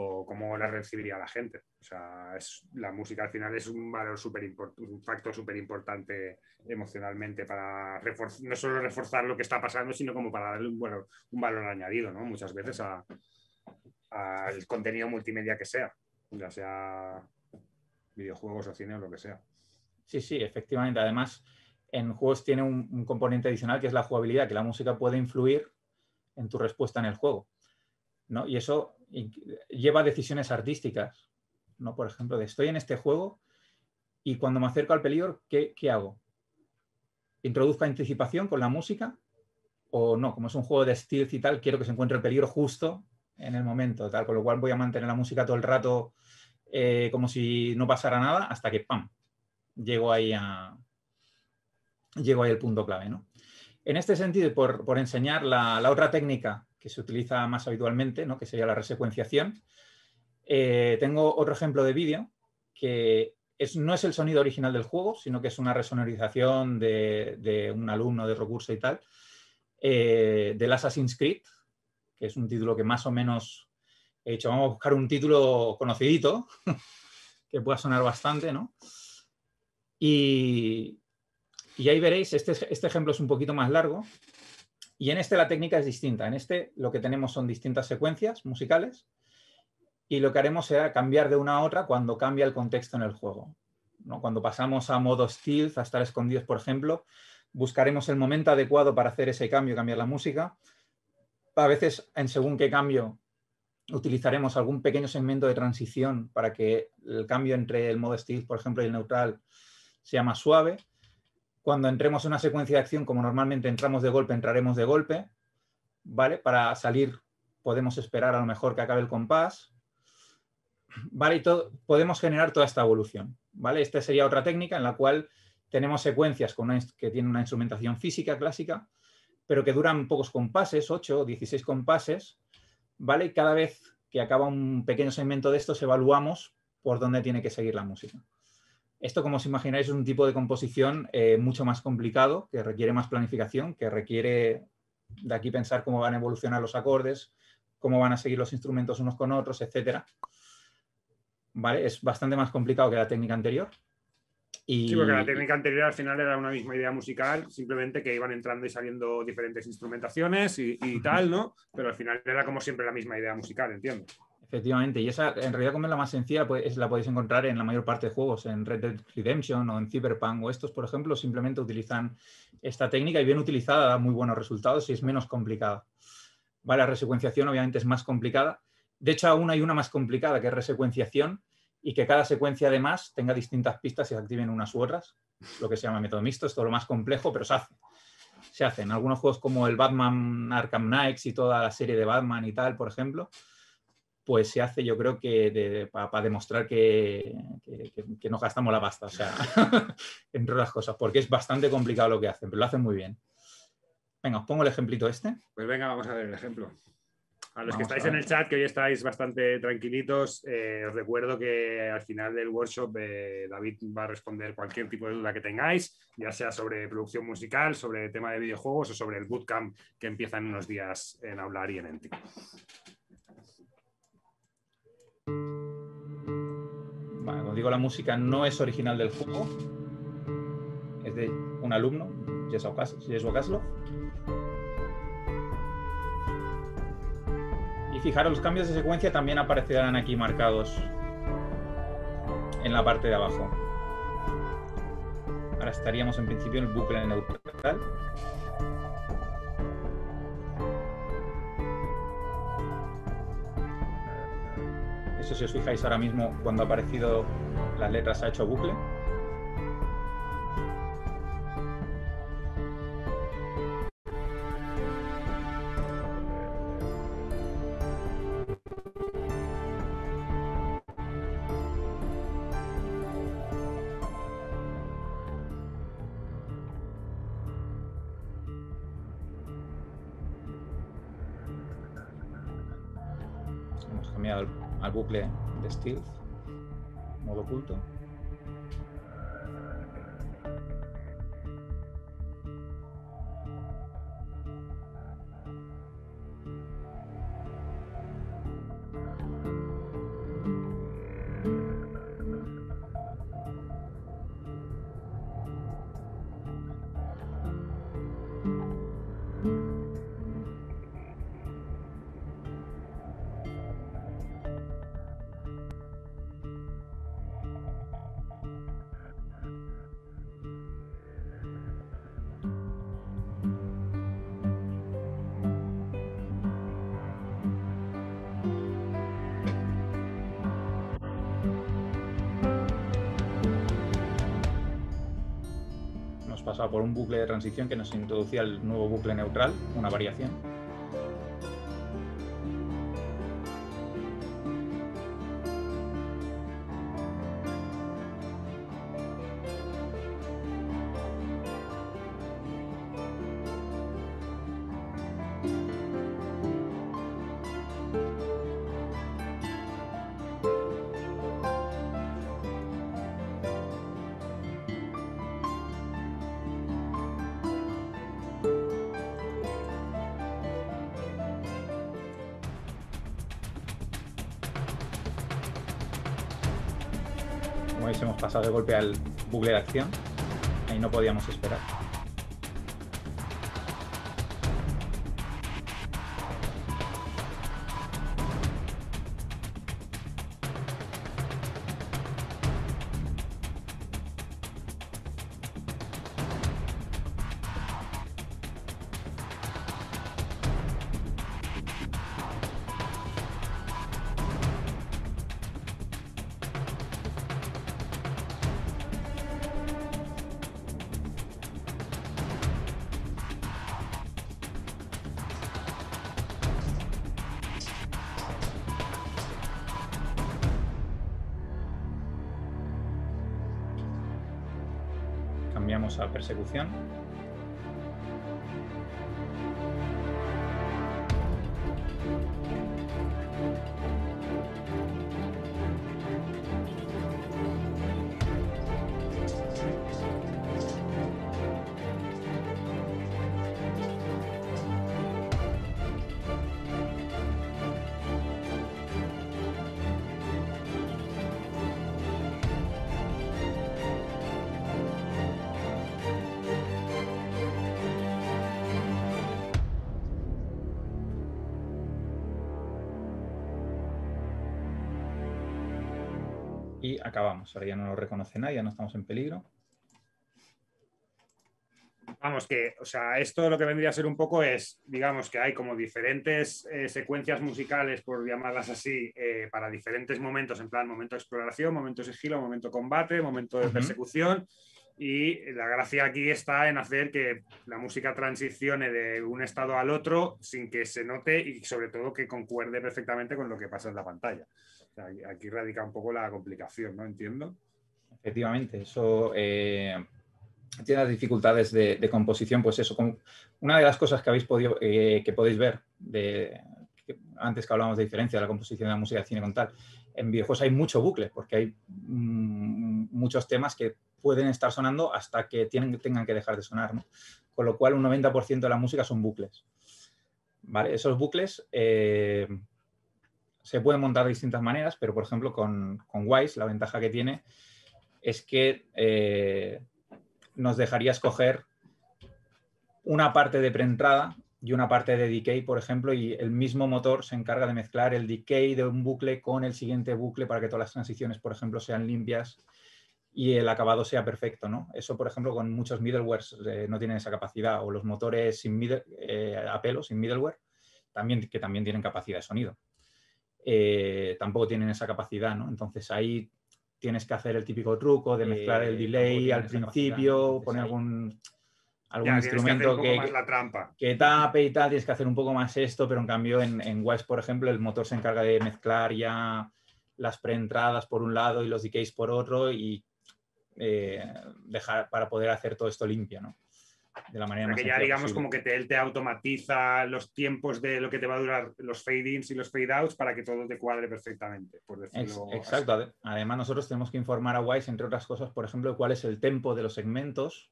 Speaker 1: O, cómo las recibiría la gente. O sea, es, la música al final es un valor súper un factor súper importante emocionalmente para no solo reforzar lo que está pasando, sino como para darle un valor añadido, ¿no? Muchas veces a, al contenido multimedia que sea, ya sea
Speaker 2: videojuegos o cine o lo que sea. Sí, sí, efectivamente. Además, en juegos tiene un, componente adicional que es la jugabilidad, que la música puede influir en tu respuesta en el juego. ¿no? Y eso lleva decisiones artísticas. ¿no? Por ejemplo, estoy en este juego y cuando me acerco al peligro, ¿qué, hago? ¿Introduzco anticipación con la música? ¿O no? Como es un juego de stealth y tal, quiero que se encuentre el peligro justo en el momento, tal, con lo cual voy a mantener la música todo el rato eh, como si no pasara nada hasta que ¡pam! Llego ahí a... ahí al punto clave, En este sentido, por, enseñar la, otra técnica que se utiliza más habitualmente, que sería la resecuenciación, eh, tengo otro ejemplo de vídeo que es, no es el sonido original del juego, sino que es una resonorización de, un alumno de recurso y tal, eh, del Assassin's Creed, que es un título que más o menos he dicho, vamos a buscar un título conocidito, que pueda sonar bastante, ¿no? Y, ahí veréis, este, este, ejemplo es un poquito más largo, y en este la técnica es distinta. En este lo que tenemos son distintas secuencias musicales y lo que haremos será cambiar de una a otra cuando cambia el contexto en el juego. Cuando pasamos a modo stealth, a estar escondidos, por ejemplo, buscaremos el momento adecuado para hacer ese cambio, cambiar la música, a veces en según qué cambio utilizaremos algún pequeño segmento de transición para que el cambio entre el modo steel, por ejemplo, y el neutral sea más suave. Cuando entremos en una secuencia de acción, como normalmente entramos de golpe, entraremos de golpe. ¿vale? Para salir podemos esperar a lo mejor que acabe el compás. ¿vale? podemos generar toda esta evolución. ¿vale? Esta sería otra técnica en la cual tenemos secuencias con que tienen una instrumentación física clásica pero que duran pocos compases, 8 o 16 compases, ¿vale? Y cada vez que acaba un pequeño segmento de estos evaluamos por dónde tiene que seguir la música. Esto, como os imagináis, es un tipo de composición eh, mucho más complicado, que requiere más planificación, que requiere de aquí pensar cómo van a evolucionar los acordes, cómo van a seguir los instrumentos unos con otros, etc. ¿Vale? Es bastante más complicado que la técnica anterior, Sí, porque la técnica
Speaker 1: anterior al final era una misma idea musical, simplemente que iban entrando y saliendo diferentes instrumentaciones y, tal, ¿no? Pero al final era como siempre la misma
Speaker 2: idea musical, entiendo. Efectivamente, y esa en realidad como es la más sencilla, pues la podéis encontrar en la mayor parte de juegos, en Red Dead Redemption o en Cyberpunk o estos, por ejemplo, simplemente utilizan esta técnica y bien utilizada da muy buenos resultados y es menos complicada. La resecuenciación obviamente es más complicada. De hecho, aún hay una más complicada que es resecuenciación, y que cada secuencia además tenga distintas pistas y se activen unas u otras, lo que se llama método mixto, es todo lo más complejo, pero se hace. Se hace en algunos juegos como el Batman Arkham Knights y toda la serie de Batman y tal, por ejemplo, pues se hace yo creo que para demostrar que, que, que, nos gastamos la pasta, o sea, entre otras cosas, porque es bastante complicado lo que hacen, pero lo hacen muy bien. Venga, os pongo el ejemplito este.
Speaker 1: Pues venga, vamos a ver el ejemplo.
Speaker 2: A los que estáis en el
Speaker 1: chat, que hoy estáis bastante tranquilitos, eh, os recuerdo que al final del workshop eh, David va a responder cualquier tipo de duda que tengáis, ya sea sobre producción musical, sobre tema de videojuegos o sobre el bootcamp que empieza en unos días en Hablar y en Enti.
Speaker 2: Bueno, como digo, la música no es original del juego, es de un alumno, Jesús Ocaslo. Y fijaros, los cambios de secuencia también aparecerán aquí marcados en la parte de abajo. Ahora estaríamos en principio en el bucle neutral. Eso si os fijáis ahora mismo cuando ha aparecido las letras ha hecho bucle. modo oculto. por un bucle de transición que nos introducía el nuevo bucle neutral, una variación, al bucle de acción. Ahí no podíamos esperar. y acabamos. Ahora ya no lo reconoce nadie, ya no estamos en peligro.
Speaker 1: Vamos, que, o sea, esto lo que vendría a ser un poco es, digamos que hay como diferentes eh, secuencias musicales, por llamarlas así, eh, para diferentes momentos, en plan momento de exploración, momento de sigilo, momento de combate, momento de persecución. Y la gracia aquí está en hacer que la música transicione de un estado al otro sin que se note y sobre todo que concuerde perfectamente con lo que pasa en la pantalla. Aquí radica un poco la complicación, ¿no? Entiendo.
Speaker 2: Efectivamente, eso eh, tiene las dificultades de, composición, pues eso, una de las cosas que habéis podido, eh, que podéis ver de, antes que hablábamos de diferencia de la composición de la música de cine con tal, en videojuegos hay mucho bucle, porque hay mm, muchos temas que pueden estar sonando hasta que tienen, tengan que dejar de sonar, Con lo cual un 90% de la música son bucles. ¿Vale? Esos bucles eh, se puede montar de distintas maneras, pero por ejemplo con, Wise la ventaja que tiene es que eh, nos dejaría escoger una parte de preentrada y una parte de decay, por ejemplo, y el mismo motor se encarga de mezclar el decay de un bucle con el siguiente bucle para que todas las transiciones, por ejemplo, sean limpias y el acabado sea perfecto. ¿no? Eso, por ejemplo, con muchos middlewares eh, no tienen esa capacidad, o los motores sin eh, a pelo, sin middleware, también, que también tienen capacidad de sonido. Eh, tampoco tienen esa capacidad, ¿no? Entonces ahí tienes que hacer el típico truco de mezclar el delay al principio, poner algún, algún instrumento que, que,
Speaker 1: la
Speaker 2: que, tape y tal, tienes que hacer un poco más esto, pero en cambio en, en por ejemplo, el motor se encarga de mezclar ya las preentradas por un lado y los decays por otro y eh, dejar para poder hacer todo esto limpio, ¿no? de la manera que ya digamos como
Speaker 1: que te, él te automatiza los tiempos de lo que te va a durar los fade ins y los fade outs para que todo te cuadre perfectamente por decirlo exacto
Speaker 2: además nosotros tenemos que informar a Wise entre otras cosas por ejemplo cuál es el tempo de los segmentos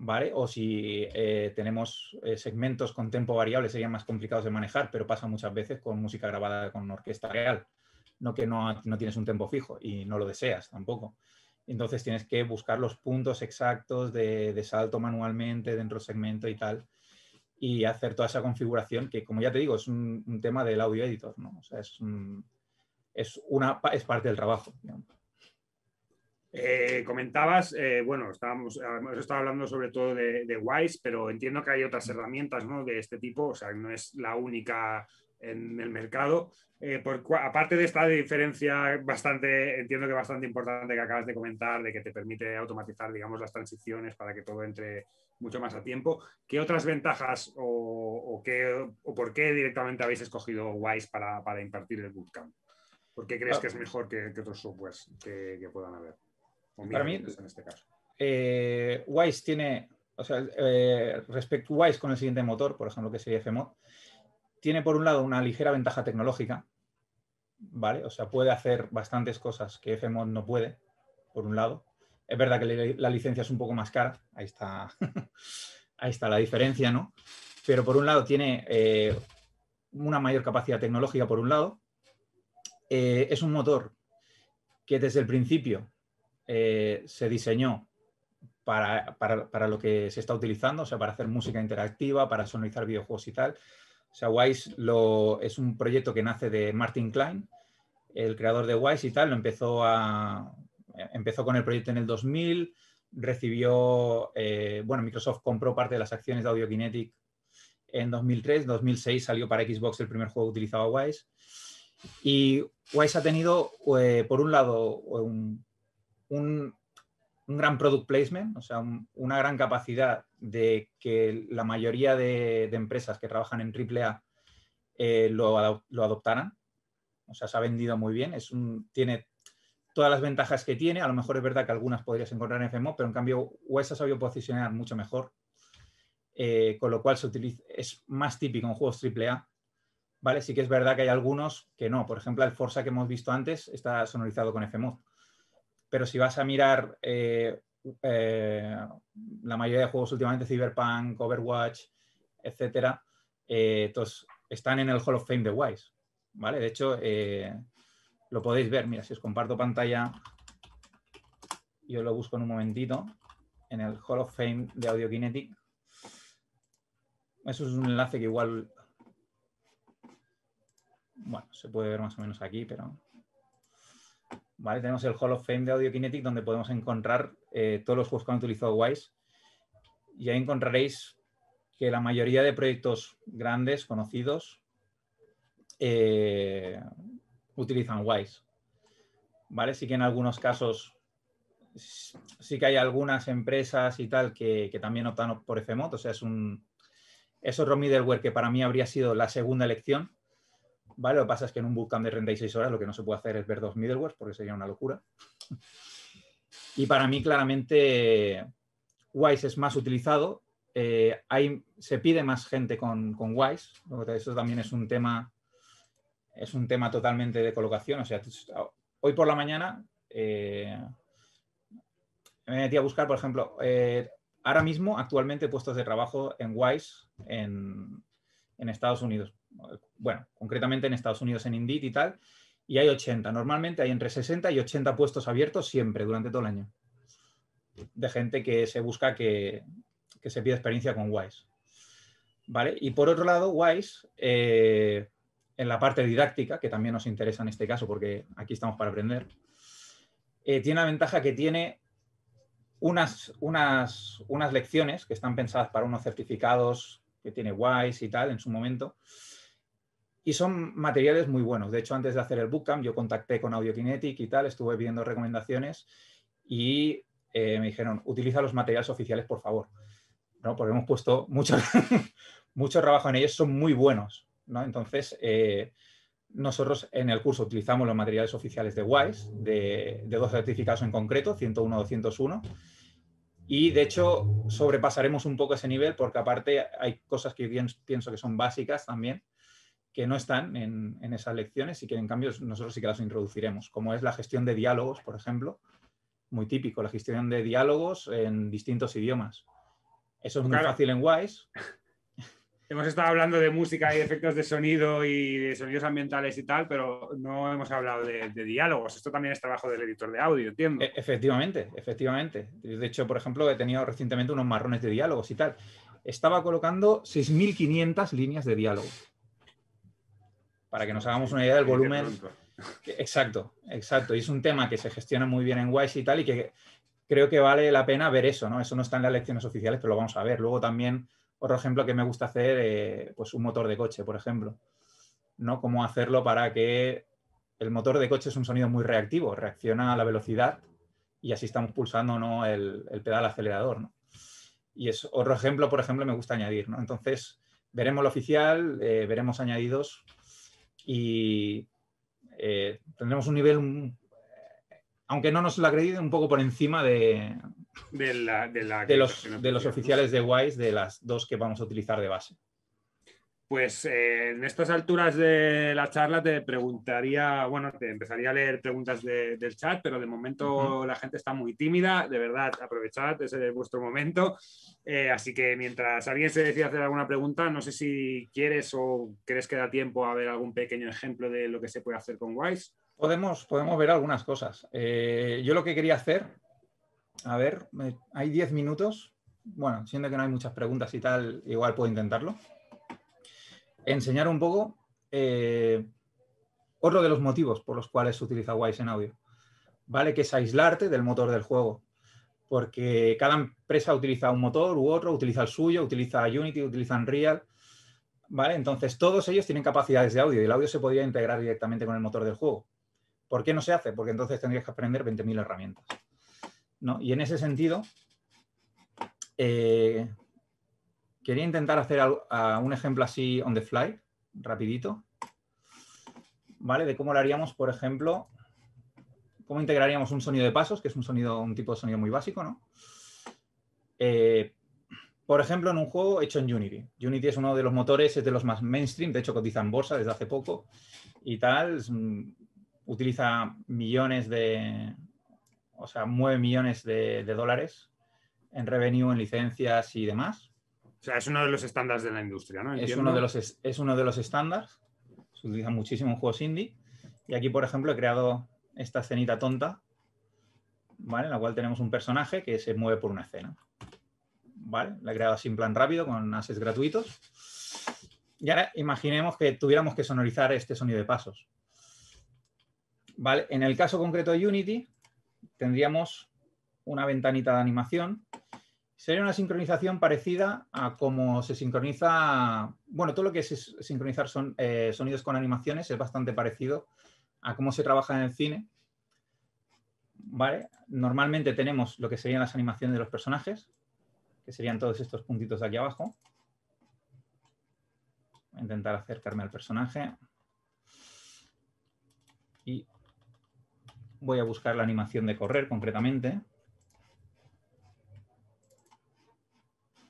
Speaker 2: vale o si eh, tenemos eh, segmentos con tempo variable serían más complicados de manejar pero pasa muchas veces con música grabada con orquesta real no que no, no tienes un tempo fijo y no lo deseas tampoco entonces tienes que buscar los puntos exactos de, salto manualmente dentro del segmento y tal, y hacer toda esa configuración que, como ya te digo, es un, tema del audio editor, ¿no? O sea, es, es, una, es parte del trabajo.
Speaker 1: Eh, comentabas, eh, bueno, estábamos, hemos estado hablando sobre todo de, Wise, pero entiendo que hay otras mm. herramientas ¿no? de este tipo, o sea, no es la única en el mercado. Eh, aparte de esta diferencia bastante, entiendo que bastante importante que acabas de comentar, de que te permite automatizar, digamos, las transiciones para que todo entre mucho más a tiempo, ¿qué otras ventajas o, qué, o por qué directamente habéis escogido WISE para, para impartir el bootcamp? ¿Por qué crees ah. que es mejor que, otros softwares que, puedan haber? para mí, en este caso.
Speaker 2: Eh, WISE tiene, o sea, eh, respecto WISE con el siguiente motor, por ejemplo, que sería FMOD, tiene por un lado una ligera ventaja tecnológica, ¿vale? O sea, puede hacer bastantes cosas que Fmod no puede, por un lado. Es verdad que la licencia es un poco más cara, ahí está, ahí está la diferencia, ¿no? Pero por un lado tiene eh, una mayor capacidad tecnológica, por un lado. Eh, es un motor que desde el principio eh, se diseñó para, para, lo que se está utilizando, o sea, para hacer música interactiva, para sonorizar videojuegos y tal. O sea, Wise es un proyecto que nace de Martin Klein, el creador de Wise y tal, lo empezó, empezó con el proyecto en el 2000, recibió, eh, bueno, Microsoft compró parte de las acciones de AudioKinetic en 2003, 2006 salió para Xbox el primer juego utilizado a Wise. Y Wise ha tenido, eh, por un lado, un, un gran product placement, o sea, una gran capacidad de que la mayoría de, empresas que trabajan en AAA eh, lo, adoptaran. O sea, se ha vendido muy bien, es un, tiene todas las ventajas que tiene, a lo mejor es verdad que algunas podrías encontrar en FMO, pero en cambio e se ha sabido posicionar mucho mejor, eh, con lo cual se utiliza, es más típico en juegos AAA. ¿Vale? Sí que es verdad que hay algunos que no. Por ejemplo, el Forza que hemos visto antes está sonorizado con FMO pero si vas a mirar eh, eh, la mayoría de juegos últimamente, Cyberpunk, Overwatch, etcétera, eh, están en el Hall of Fame de Wise, ¿vale? De hecho, lo podéis ver, mira, si os comparto pantalla, yo lo busco en un momentito, en el Hall of Fame de Audio Kinetic. Eso es un enlace que igual, bueno, se puede ver más o menos aquí, pero tenemos el Hall of Fame de Audio Kinetic donde podemos encontrar eh, todos los juegos que han utilizado WISE y ahí encontraréis que la mayoría de proyectos grandes, conocidos, eh, utilizan WISE. ¿Vale? Sí que en algunos casos sí que hay algunas empresas y tal que, también optan por FMOT, o sea, es un es otro middleware que para mí habría sido la segunda elección, lo que pasa es que en un bootcamp de 36 horas lo que no se puede hacer es ver dos middlewares porque sería una locura. y para mí, claramente, Wise es más utilizado. Eh, se pide más gente con, Wise. Eso también es un tema, es un tema totalmente de colocación. O sea, hoy por la mañana eh, me metí a buscar, por ejemplo, eh, ahora mismo, actualmente, puestos de trabajo en Wise en, en Estados Unidos bueno, concretamente en Estados Unidos en Indeed y tal, y hay 80. Normalmente hay entre 60 y 80 puestos abiertos siempre durante todo el año de gente que se busca que, se pida experiencia con Wise. ¿Vale? Y por otro lado, Wise, eh, en la parte didáctica, que también nos interesa en este caso porque aquí estamos para aprender, eh, tiene la ventaja que tiene unas, unas, unas lecciones que están pensadas para unos certificados que tiene Wise y tal en su momento, y son materiales muy buenos. De hecho, antes de hacer el bootcamp, yo contacté con Audiokinetic y tal, estuve viendo recomendaciones y eh, me dijeron, utiliza los materiales oficiales, por favor. ¿No? Porque hemos puesto mucho, mucho trabajo en ellos, son muy buenos. Entonces, eh, nosotros en el curso utilizamos los materiales oficiales de WISE, de, dos certificados en concreto, 101-201. Y de hecho, sobrepasaremos un poco ese nivel porque aparte hay cosas que yo pienso que son básicas también que no están en, esas lecciones y que en cambio nosotros sí que las introduciremos, como es la gestión de diálogos, por ejemplo, muy típico, la gestión de diálogos en distintos idiomas. Eso es muy fácil en WISE. Hemos estado hablando de música y efectos de sonido y de sonidos ambientales y tal, pero no hemos hablado de, diálogos. Esto también es trabajo del editor de audio, entiendo. E-, efectivamente, efectivamente. De hecho, por ejemplo, he tenido recientemente unos marrones de diálogos y tal. Estaba colocando 6.500 líneas de diálogo para que nos hagamos una idea del volumen. Exacto, exacto. Y es un tema que se gestiona muy bien en Wise y tal, y que creo que vale la pena ver eso, ¿no? Eso no está en las lecciones oficiales, pero lo vamos a ver. Luego también, otro ejemplo que me gusta hacer, eh, pues un motor de coche, por ejemplo, ¿no? Cómo hacerlo para que el motor de coche es un sonido muy reactivo, reacciona a la velocidad y así estamos pulsando ¿no? el, pedal acelerador, ¿no? Y es otro ejemplo, por ejemplo, me gusta añadir, ¿no? Entonces, veremos lo oficial, eh, veremos añadidos y eh, tendremos un nivel, aunque no nos lo acredite, un poco por encima de, los, oficiales de WISE, de las dos que vamos a utilizar de base. Pues eh, en estas alturas de la charla te
Speaker 1: preguntaría, bueno, te empezaría a leer preguntas del chat, pero de momento la gente está muy tímida, de verdad, aprovechad, ese es vuestro momento. Eh, así que mientras alguien se decide hacer alguna pregunta, no sé si quieres o crees que da tiempo a ver algún pequeño ejemplo de lo que se puede hacer con Wise.
Speaker 2: Podemos, podemos ver algunas cosas. Eh, yo lo que quería hacer, a ver, hay 10 minutos. Bueno, siendo que no hay muchas preguntas y tal, igual puedo intentarlo enseñar un poco eh, otro de los motivos por los cuales se utiliza Wise en audio, ¿vale? Que es aislarte del motor del juego. Porque cada empresa utiliza un motor u otro, utiliza el suyo, utiliza Unity, utiliza Unreal. ¿Vale? Entonces, todos ellos tienen capacidades de audio y el audio se podría integrar directamente con el motor del juego. ¿Por qué no se hace? Porque entonces tendrías que aprender 20.000 herramientas. ¿no? Y en ese sentido, eh, Quería intentar hacer un ejemplo así on the fly, rapidito, ¿vale? De cómo lo haríamos, por ejemplo, cómo integraríamos un sonido de pasos, que es un, sonido, un tipo de sonido muy básico, ¿no? Eh, por ejemplo, en un juego hecho en Unity. Unity es uno de los motores, es de los más mainstream, de hecho cotiza en bolsa desde hace poco y tal. Mm, utiliza millones de, o sea, mueve millones de, dólares en revenue, en licencias y demás. O sea, es uno de los estándares de la
Speaker 1: industria, ¿no? Es uno de los
Speaker 2: es uno de los estándares. Se utiliza muchísimo en juegos indie. Y aquí, por ejemplo, he creado esta escenita tonta, ¿vale? En la cual tenemos un personaje que se mueve por una escena. ¿Vale? La he creado así en plan rápido, con assets gratuitos. Y ahora imaginemos que tuviéramos que sonorizar este sonido de pasos. ¿Vale? En el caso concreto de Unity, tendríamos una ventanita de animación Sería una sincronización parecida a cómo se sincroniza, bueno, todo lo que es sincronizar son, eh, sonidos con animaciones es bastante parecido a cómo se trabaja en el cine. ¿Vale? Normalmente tenemos lo que serían las animaciones de los personajes, que serían todos estos puntitos de aquí abajo. Voy a intentar acercarme al personaje. Y voy a buscar la animación de correr concretamente.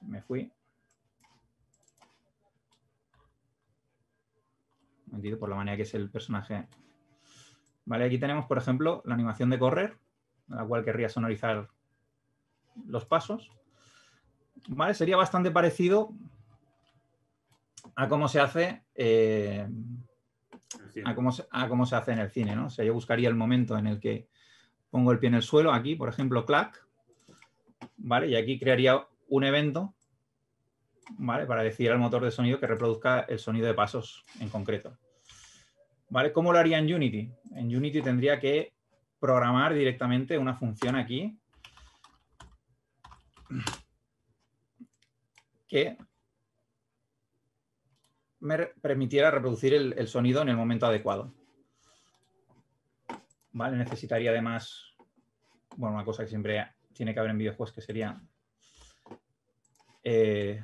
Speaker 2: me fui. Mentido por la manera que es el personaje. Vale, aquí tenemos, por ejemplo, la animación de correr, la cual querría sonorizar los pasos. Vale, sería bastante parecido a cómo se hace eh, a, cómo se, hace en el cine, ¿no? O sea, yo buscaría el momento en el que pongo el pie en el suelo, aquí, por ejemplo, clac, ¿vale? Y aquí crearía un evento ¿vale? para decir al motor de sonido que reproduzca el sonido de pasos en concreto. ¿Vale? ¿Cómo lo haría en Unity? En Unity tendría que programar directamente una función aquí que me permitiera reproducir el, sonido en el momento adecuado. ¿Vale? Necesitaría además, bueno, una cosa que siempre tiene que haber en videojuegos que sería eh,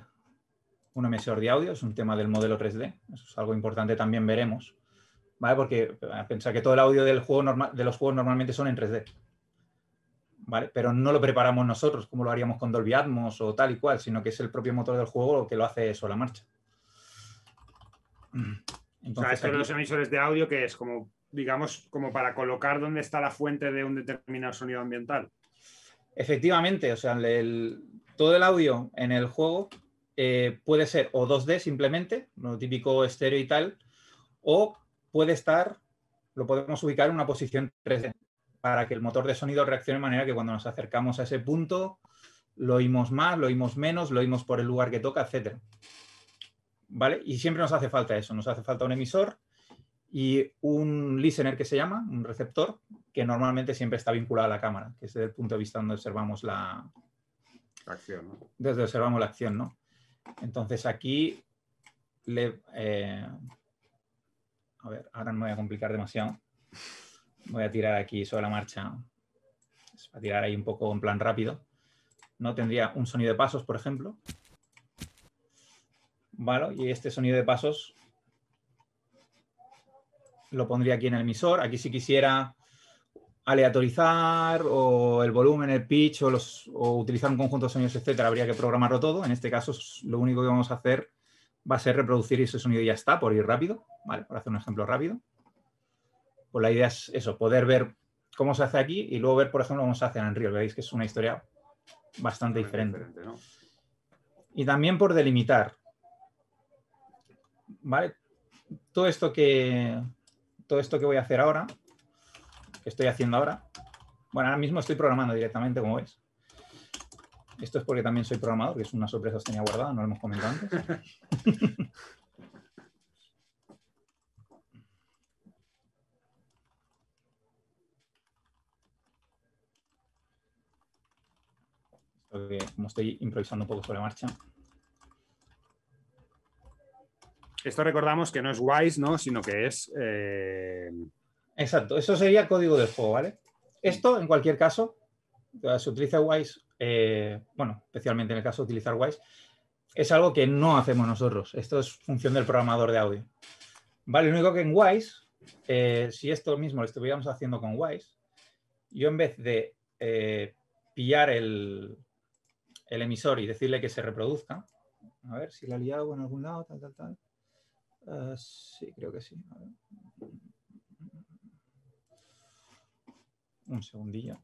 Speaker 2: un emisor de audio, es un tema del modelo 3D, eso es algo importante también veremos, ¿vale? Porque eh, pensar que todo el audio del juego normal, de los juegos normalmente son en 3D, ¿vale? Pero no lo preparamos nosotros como lo haríamos con Dolby Atmos o tal y cual, sino que es el propio motor del juego que lo hace a la marcha. Entonces, de los
Speaker 1: emisores de audio que es como, digamos, como para colocar dónde está la fuente de un determinado sonido ambiental.
Speaker 2: Efectivamente, o sea, el, todo el audio en el juego eh, puede ser o 2D simplemente, lo típico estéreo y tal, o puede estar, lo podemos ubicar en una posición 3D para que el motor de sonido reaccione de manera que cuando nos acercamos a ese punto lo oímos más, lo oímos menos, lo oímos por el lugar que toca, etc. ¿Vale? Y siempre nos hace falta eso, nos hace falta un emisor y un listener que se llama, un receptor, que normalmente siempre está vinculado a la cámara, que es el punto de vista donde observamos la, acción, Desde observamos la acción, ¿no? Entonces aquí le, eh, a ver, ahora no me voy a complicar demasiado. Voy a tirar aquí sobre la marcha. Voy a tirar ahí un poco en plan rápido. No tendría un sonido de pasos, por ejemplo. Vale, y este sonido de pasos lo pondría aquí en el emisor. Aquí si quisiera aleatorizar o el volumen, el pitch o, utilizar un conjunto de sonidos, etcétera, habría que programarlo todo. En este caso, lo único que vamos a hacer va a ser reproducir ese sonido y ya está, por ir rápido, ¿vale? Por hacer un ejemplo rápido. Pues la idea es eso, poder ver cómo se hace aquí y luego ver, por ejemplo, cómo se hace en Unreal. Veis que es una historia bastante diferente. Y también por delimitar. ¿Vale? Todo esto que, todo esto que voy a hacer ahora que estoy haciendo ahora. Bueno, ahora mismo estoy programando directamente, como ves. Esto es porque también soy programador, que es una sorpresa que tenía guardada, no lo hemos comentado antes. como estoy improvisando un poco sobre marcha.
Speaker 1: Esto recordamos que no es Wise, ¿no? sino que es eh,
Speaker 2: Exacto, eso sería código del juego, ¿vale? Esto, en cualquier caso, eh, se utiliza WISE, eh, bueno, especialmente en el caso de utilizar WISE, es algo que no hacemos nosotros. Esto es función del programador de audio. Vale, lo único que en WISE, eh, si esto mismo lo estuviéramos haciendo con WISE, yo en vez de pillar el, emisor y decirle que se reproduzca, a ver si la he liado en algún lado, tal, tal, tal. sí, creo que sí. Un segundillo.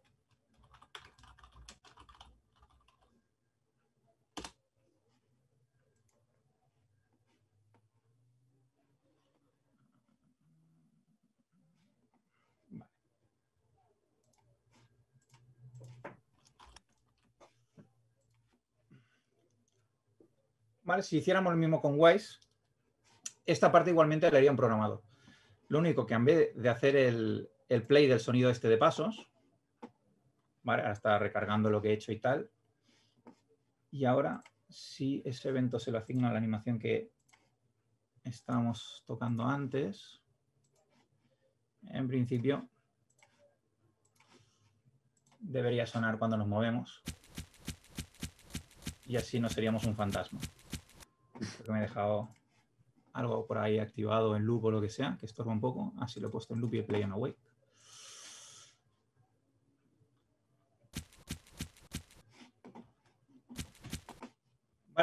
Speaker 2: Vale, si hiciéramos lo mismo con Wise, esta parte igualmente la haría un programado. Lo único que en vez de hacer el, el play del sonido este de pasos. Vale, ahora está recargando lo que he hecho y tal. Y ahora, si ese evento se lo asigna a la animación que estábamos tocando antes, en principio debería sonar cuando nos movemos. Y así no seríamos un fantasma. me he dejado algo por ahí activado en loop o lo que sea, que estorba un poco. Así lo he puesto en loop y play en awake.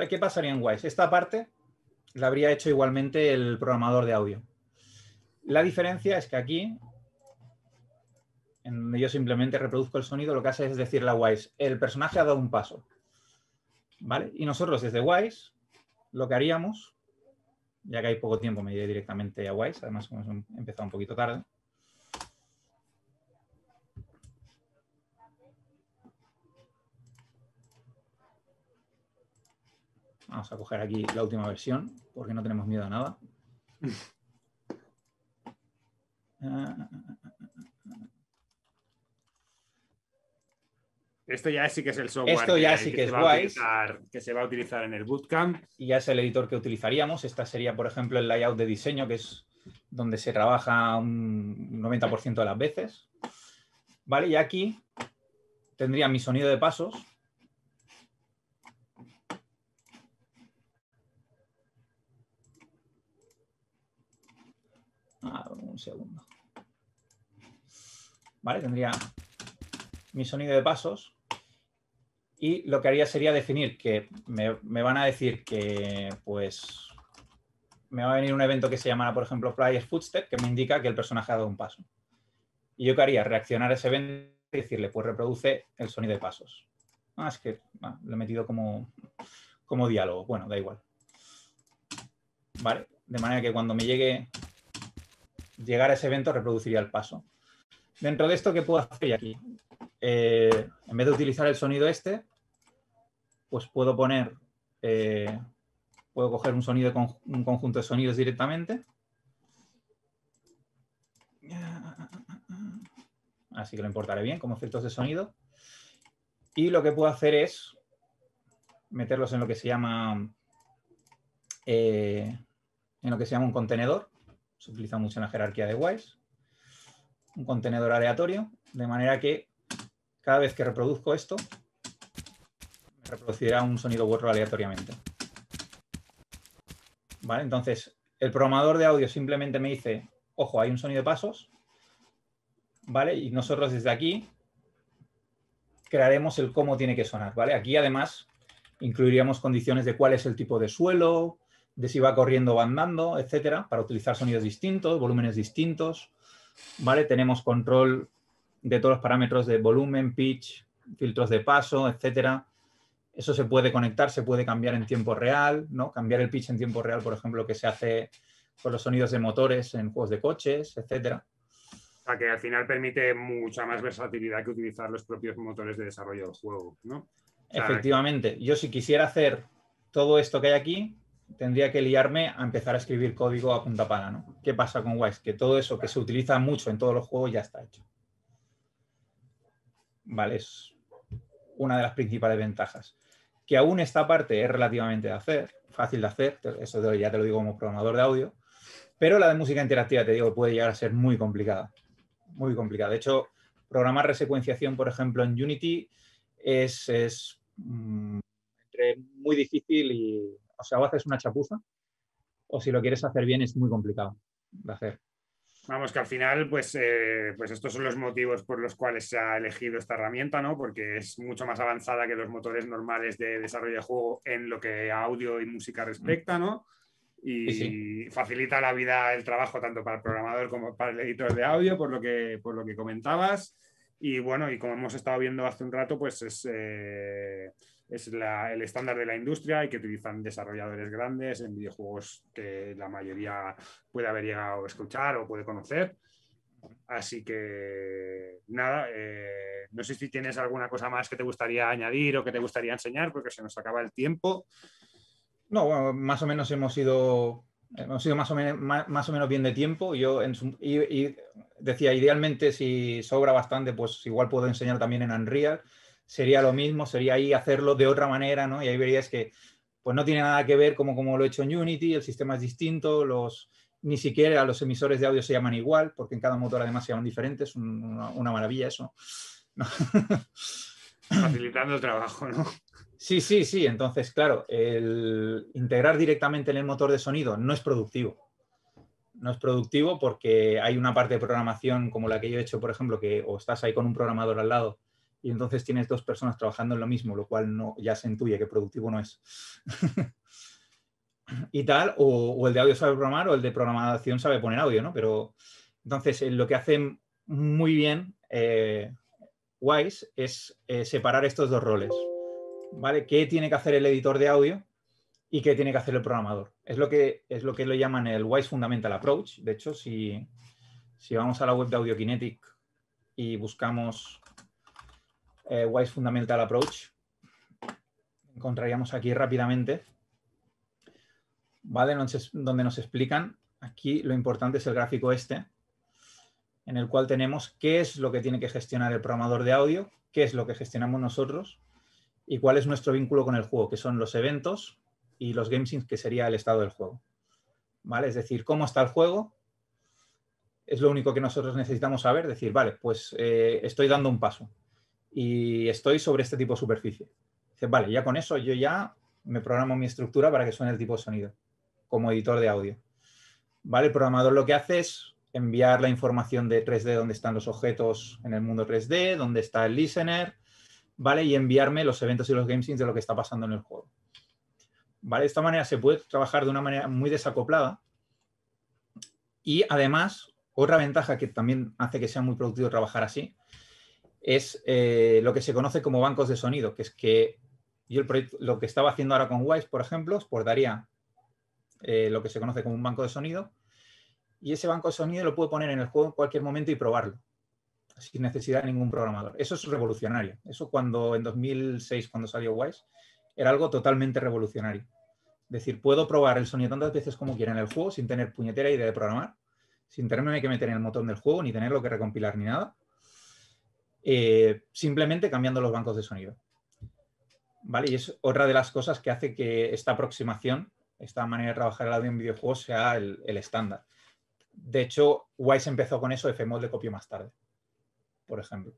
Speaker 2: ¿Qué pasaría en Wise? Esta parte la habría hecho igualmente el programador de audio. La diferencia es que aquí, en yo simplemente reproduzco el sonido, lo que hace es decirle a Wise, el personaje ha dado un paso. ¿Vale? Y nosotros desde Wise lo que haríamos, ya que hay poco tiempo, me iré directamente a Wise, además hemos empezado un poquito tarde. Vamos a coger aquí la última versión, porque no tenemos miedo a nada.
Speaker 1: Esto ya sí que es el software ya que, que, se
Speaker 2: va a utilizar, en el bootcamp. Y ya es el editor que utilizaríamos. Esta sería, por ejemplo, el layout de diseño, que es donde se trabaja un 90% de las veces. ¿Vale? Y aquí tendría mi sonido de pasos, segundo. ¿Vale? Tendría mi sonido de pasos y lo que haría sería definir que me, van a decir que pues me va a venir un evento que se llamará, por ejemplo, Player Footstep, que me indica que el personaje ha dado un paso. Y yo qué haría, reaccionar a ese evento y decirle, pues reproduce el sonido de pasos. Ah, es que ah, lo he metido como, como diálogo. Bueno, da igual. Vale, de manera que cuando me llegue llegar a ese evento reproduciría el paso. Dentro de esto, ¿qué puedo hacer aquí? Eh, en vez de utilizar el sonido este, pues puedo poner, eh, puedo coger un sonido con un conjunto de sonidos directamente. Así que lo importaré bien como efectos de sonido. Y lo que puedo hacer es meterlos en lo que se llama eh, en lo que se llama un contenedor se utiliza mucho en la jerarquía de WISE. un contenedor aleatorio, de manera que cada vez que reproduzco esto, me reproducirá un sonido u aleatoriamente. ¿Vale? Entonces, el programador de audio simplemente me dice, ojo, hay un sonido de pasos, ¿vale? Y nosotros desde aquí crearemos el cómo tiene que sonar, ¿vale? Aquí además incluiríamos condiciones de cuál es el tipo de suelo, de si va corriendo o andando, etcétera, para utilizar sonidos distintos, volúmenes distintos. ¿vale? Tenemos control de todos los parámetros de volumen, pitch, filtros de paso, etcétera. Eso se puede conectar, se puede cambiar en tiempo real, ¿no? Cambiar el pitch en tiempo real, por ejemplo, que se hace con los sonidos de motores en juegos de coches, etcétera.
Speaker 1: O sea, que al final permite mucha más versatilidad que utilizar los propios motores de desarrollo del juego, ¿no?
Speaker 2: Efectivamente. Yo si quisiera hacer todo esto que hay aquí, tendría que liarme a empezar a escribir código a punta pala, ¿no? ¿Qué pasa con Wise? Que todo eso que se utiliza mucho en todos los juegos ya está hecho. Vale, es una de las principales ventajas. Que aún esta parte es relativamente de hacer, fácil de hacer, eso ya te lo digo como programador de audio, pero la de música interactiva, te digo, puede llegar a ser muy complicada. Muy complicada. De hecho, programar resecuenciación, por ejemplo, en Unity es, mm, muy difícil y o sea, o haces una chapuza, o si lo quieres hacer bien es muy complicado de hacer.
Speaker 1: Vamos, que al final, pues, eh, pues estos son los motivos por los cuales se ha elegido esta herramienta, ¿no? Porque es mucho más avanzada que los motores normales de desarrollo de juego en lo que a audio y música mm. respecta, ¿no? Y facilita la vida, el trabajo tanto para el programador como para el editor de audio, por por lo que comentabas. Y bueno, y como hemos estado viendo hace un rato, pues es, eh, es el estándar de la industria y que utilizan desarrolladores grandes en videojuegos que la mayoría puede haber llegado a escuchar o puede conocer. Así que nada, eh, no sé si tienes alguna cosa más que te gustaría añadir o que te gustaría enseñar, porque se nos acaba el tiempo.
Speaker 2: No, bueno, más o menos hemos ido Hemos sido más o, menos, más, o menos bien de tiempo. Yo en decía, idealmente si sobra bastante, pues igual puedo enseñar también en Unreal. Sería lo mismo, sería ahí hacerlo de otra manera, ¿no? Y ahí verías que pues no tiene nada que ver como, como lo he hecho en Unity, el sistema es distinto, los, ni siquiera los emisores de audio se llaman igual, porque en cada motor además se llaman diferentes, una, maravilla eso.
Speaker 1: Facilitando el trabajo,
Speaker 2: ¿no? Sí, sí, sí. Entonces, claro, el integrar directamente en el motor de sonido no es productivo. No es productivo porque hay una parte de programación como la que yo he hecho, por ejemplo, que o estás ahí con un programador al lado y entonces tienes dos personas trabajando en lo mismo, lo cual no, ya se intuye que productivo no es. y tal, o, el de audio sabe programar o el de programación sabe poner audio, ¿no? Pero entonces eh, lo que hacen muy bien eh, Wise es eh, separar estos dos roles. ¿Qué tiene que hacer el editor de audio y qué tiene que hacer el programador? Es lo que, es lo, que lo llaman el Wise Fundamental Approach. De hecho, si, vamos a la web de Audio Kinetic y buscamos eh, Wise Fundamental Approach, encontraríamos aquí rápidamente, ¿vale? donde nos explican, aquí lo importante es el gráfico este, en el cual tenemos qué es lo que tiene que gestionar el programador de audio, qué es lo que gestionamos nosotros y cuál es nuestro vínculo con el juego, que son los eventos y los games que sería el estado del juego. ¿Vale? Es decir, cómo está el juego, es lo único que nosotros necesitamos saber, decir, vale, pues eh, estoy dando un paso y estoy sobre este tipo de superficie. Dice, vale, ya con eso yo ya me programo mi estructura para que suene el tipo de sonido, como editor de audio. ¿Vale? El programador lo que hace es enviar la información de 3D, dónde están los objetos en el mundo 3D, dónde está el listener, y enviarme los eventos y los games de lo que está pasando en el juego. De esta manera se puede trabajar de una manera muy desacoplada y además, otra ventaja que también hace que sea muy productivo trabajar así es eh, lo que se conoce como bancos de sonido, que es que yo lo que estaba haciendo ahora con Wise, por ejemplo, exportaría eh, lo que se conoce como un banco de sonido y ese banco de sonido lo puedo poner en el juego en cualquier momento y probarlo sin necesidad de ningún programador. Eso es revolucionario. Eso cuando en 2006, cuando salió Wise, era algo totalmente revolucionario. Es decir, puedo probar el sonido tantas veces como quiera en el juego sin tener puñetera idea de programar, sin tenerme que meter en el motor del juego, ni tenerlo que recompilar ni nada, eh, simplemente cambiando los bancos de sonido. ¿Vale? Y es otra de las cosas que hace que esta aproximación, esta manera de trabajar el audio en videojuegos sea el, estándar. De hecho, Wise empezó con eso, FMOD le copió más tarde por ejemplo?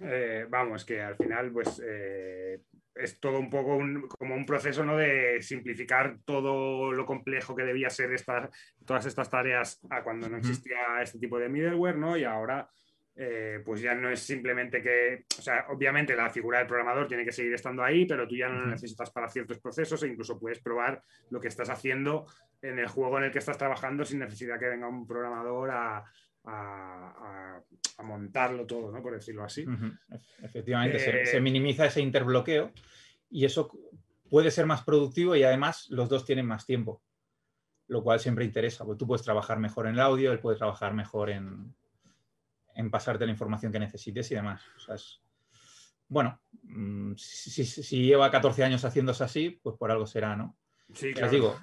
Speaker 1: Eh, vamos, que al final, pues eh, es todo un poco como un proceso ¿no? de simplificar todo lo complejo que debía ser esta, todas estas tareas a cuando no existía este tipo de middleware, ¿no? Y ahora, eh, pues ya no es simplemente que, o sea, obviamente la figura del programador tiene que seguir estando ahí, pero tú ya no lo necesitas para ciertos procesos e incluso puedes probar lo que estás haciendo en el juego en el que estás trabajando sin necesidad que venga un programador a, a, montarlo todo, ¿no? por decirlo así.
Speaker 2: Efectivamente, se, eh, minimiza ese interbloqueo y eso puede ser más productivo y además los dos tienen más tiempo, lo cual siempre interesa, porque tú puedes trabajar mejor en el audio, él puede trabajar mejor en, pasarte la información que necesites y demás. bueno, mm, si, si, lleva 14 años haciéndose así, pues por algo será, ¿no? Ya os digo,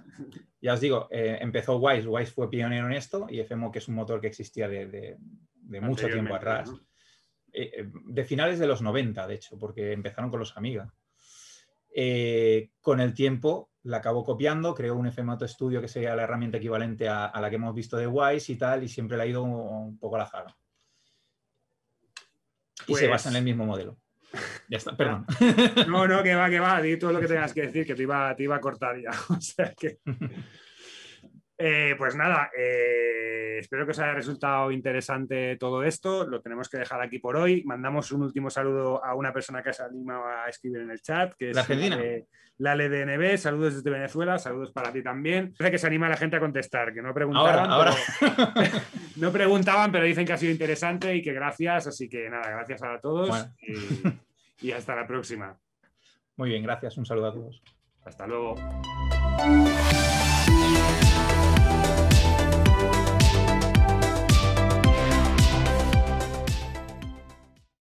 Speaker 2: ya os digo eh, empezó Wise, Wise fue pionero en esto y FMO, que es un motor que existía de, mucho tiempo atrás. Eh, eh, de finales de los 90, de hecho, porque empezaron con los Amiga. con el tiempo la acabó copiando, creó un auto Studio que sería la herramienta equivalente a, la que hemos visto de Wise y tal, y siempre le ha ido un, poco a la Y se pues basa en el mismo modelo. Ya está, perdón. No, no, que va, que va, di todo lo que tengas que decir, que te iba, te iba a cortar
Speaker 1: ya. O sea que. Eh, pues nada, eh, espero que os haya resultado interesante todo esto. Lo tenemos que dejar aquí por hoy. Mandamos un último saludo a una persona que se animado a escribir en el chat, que es la Argentina. Eh, la LDNB. Saludos desde Venezuela, saludos para ti también. Parece que se anima la gente a contestar, que no preguntaban. Pero, no preguntaban, pero dicen que ha sido interesante y que gracias. Así que nada, gracias a todos y hasta la próxima.
Speaker 2: Muy bien, gracias. Un saludo a todos.
Speaker 1: Hasta luego.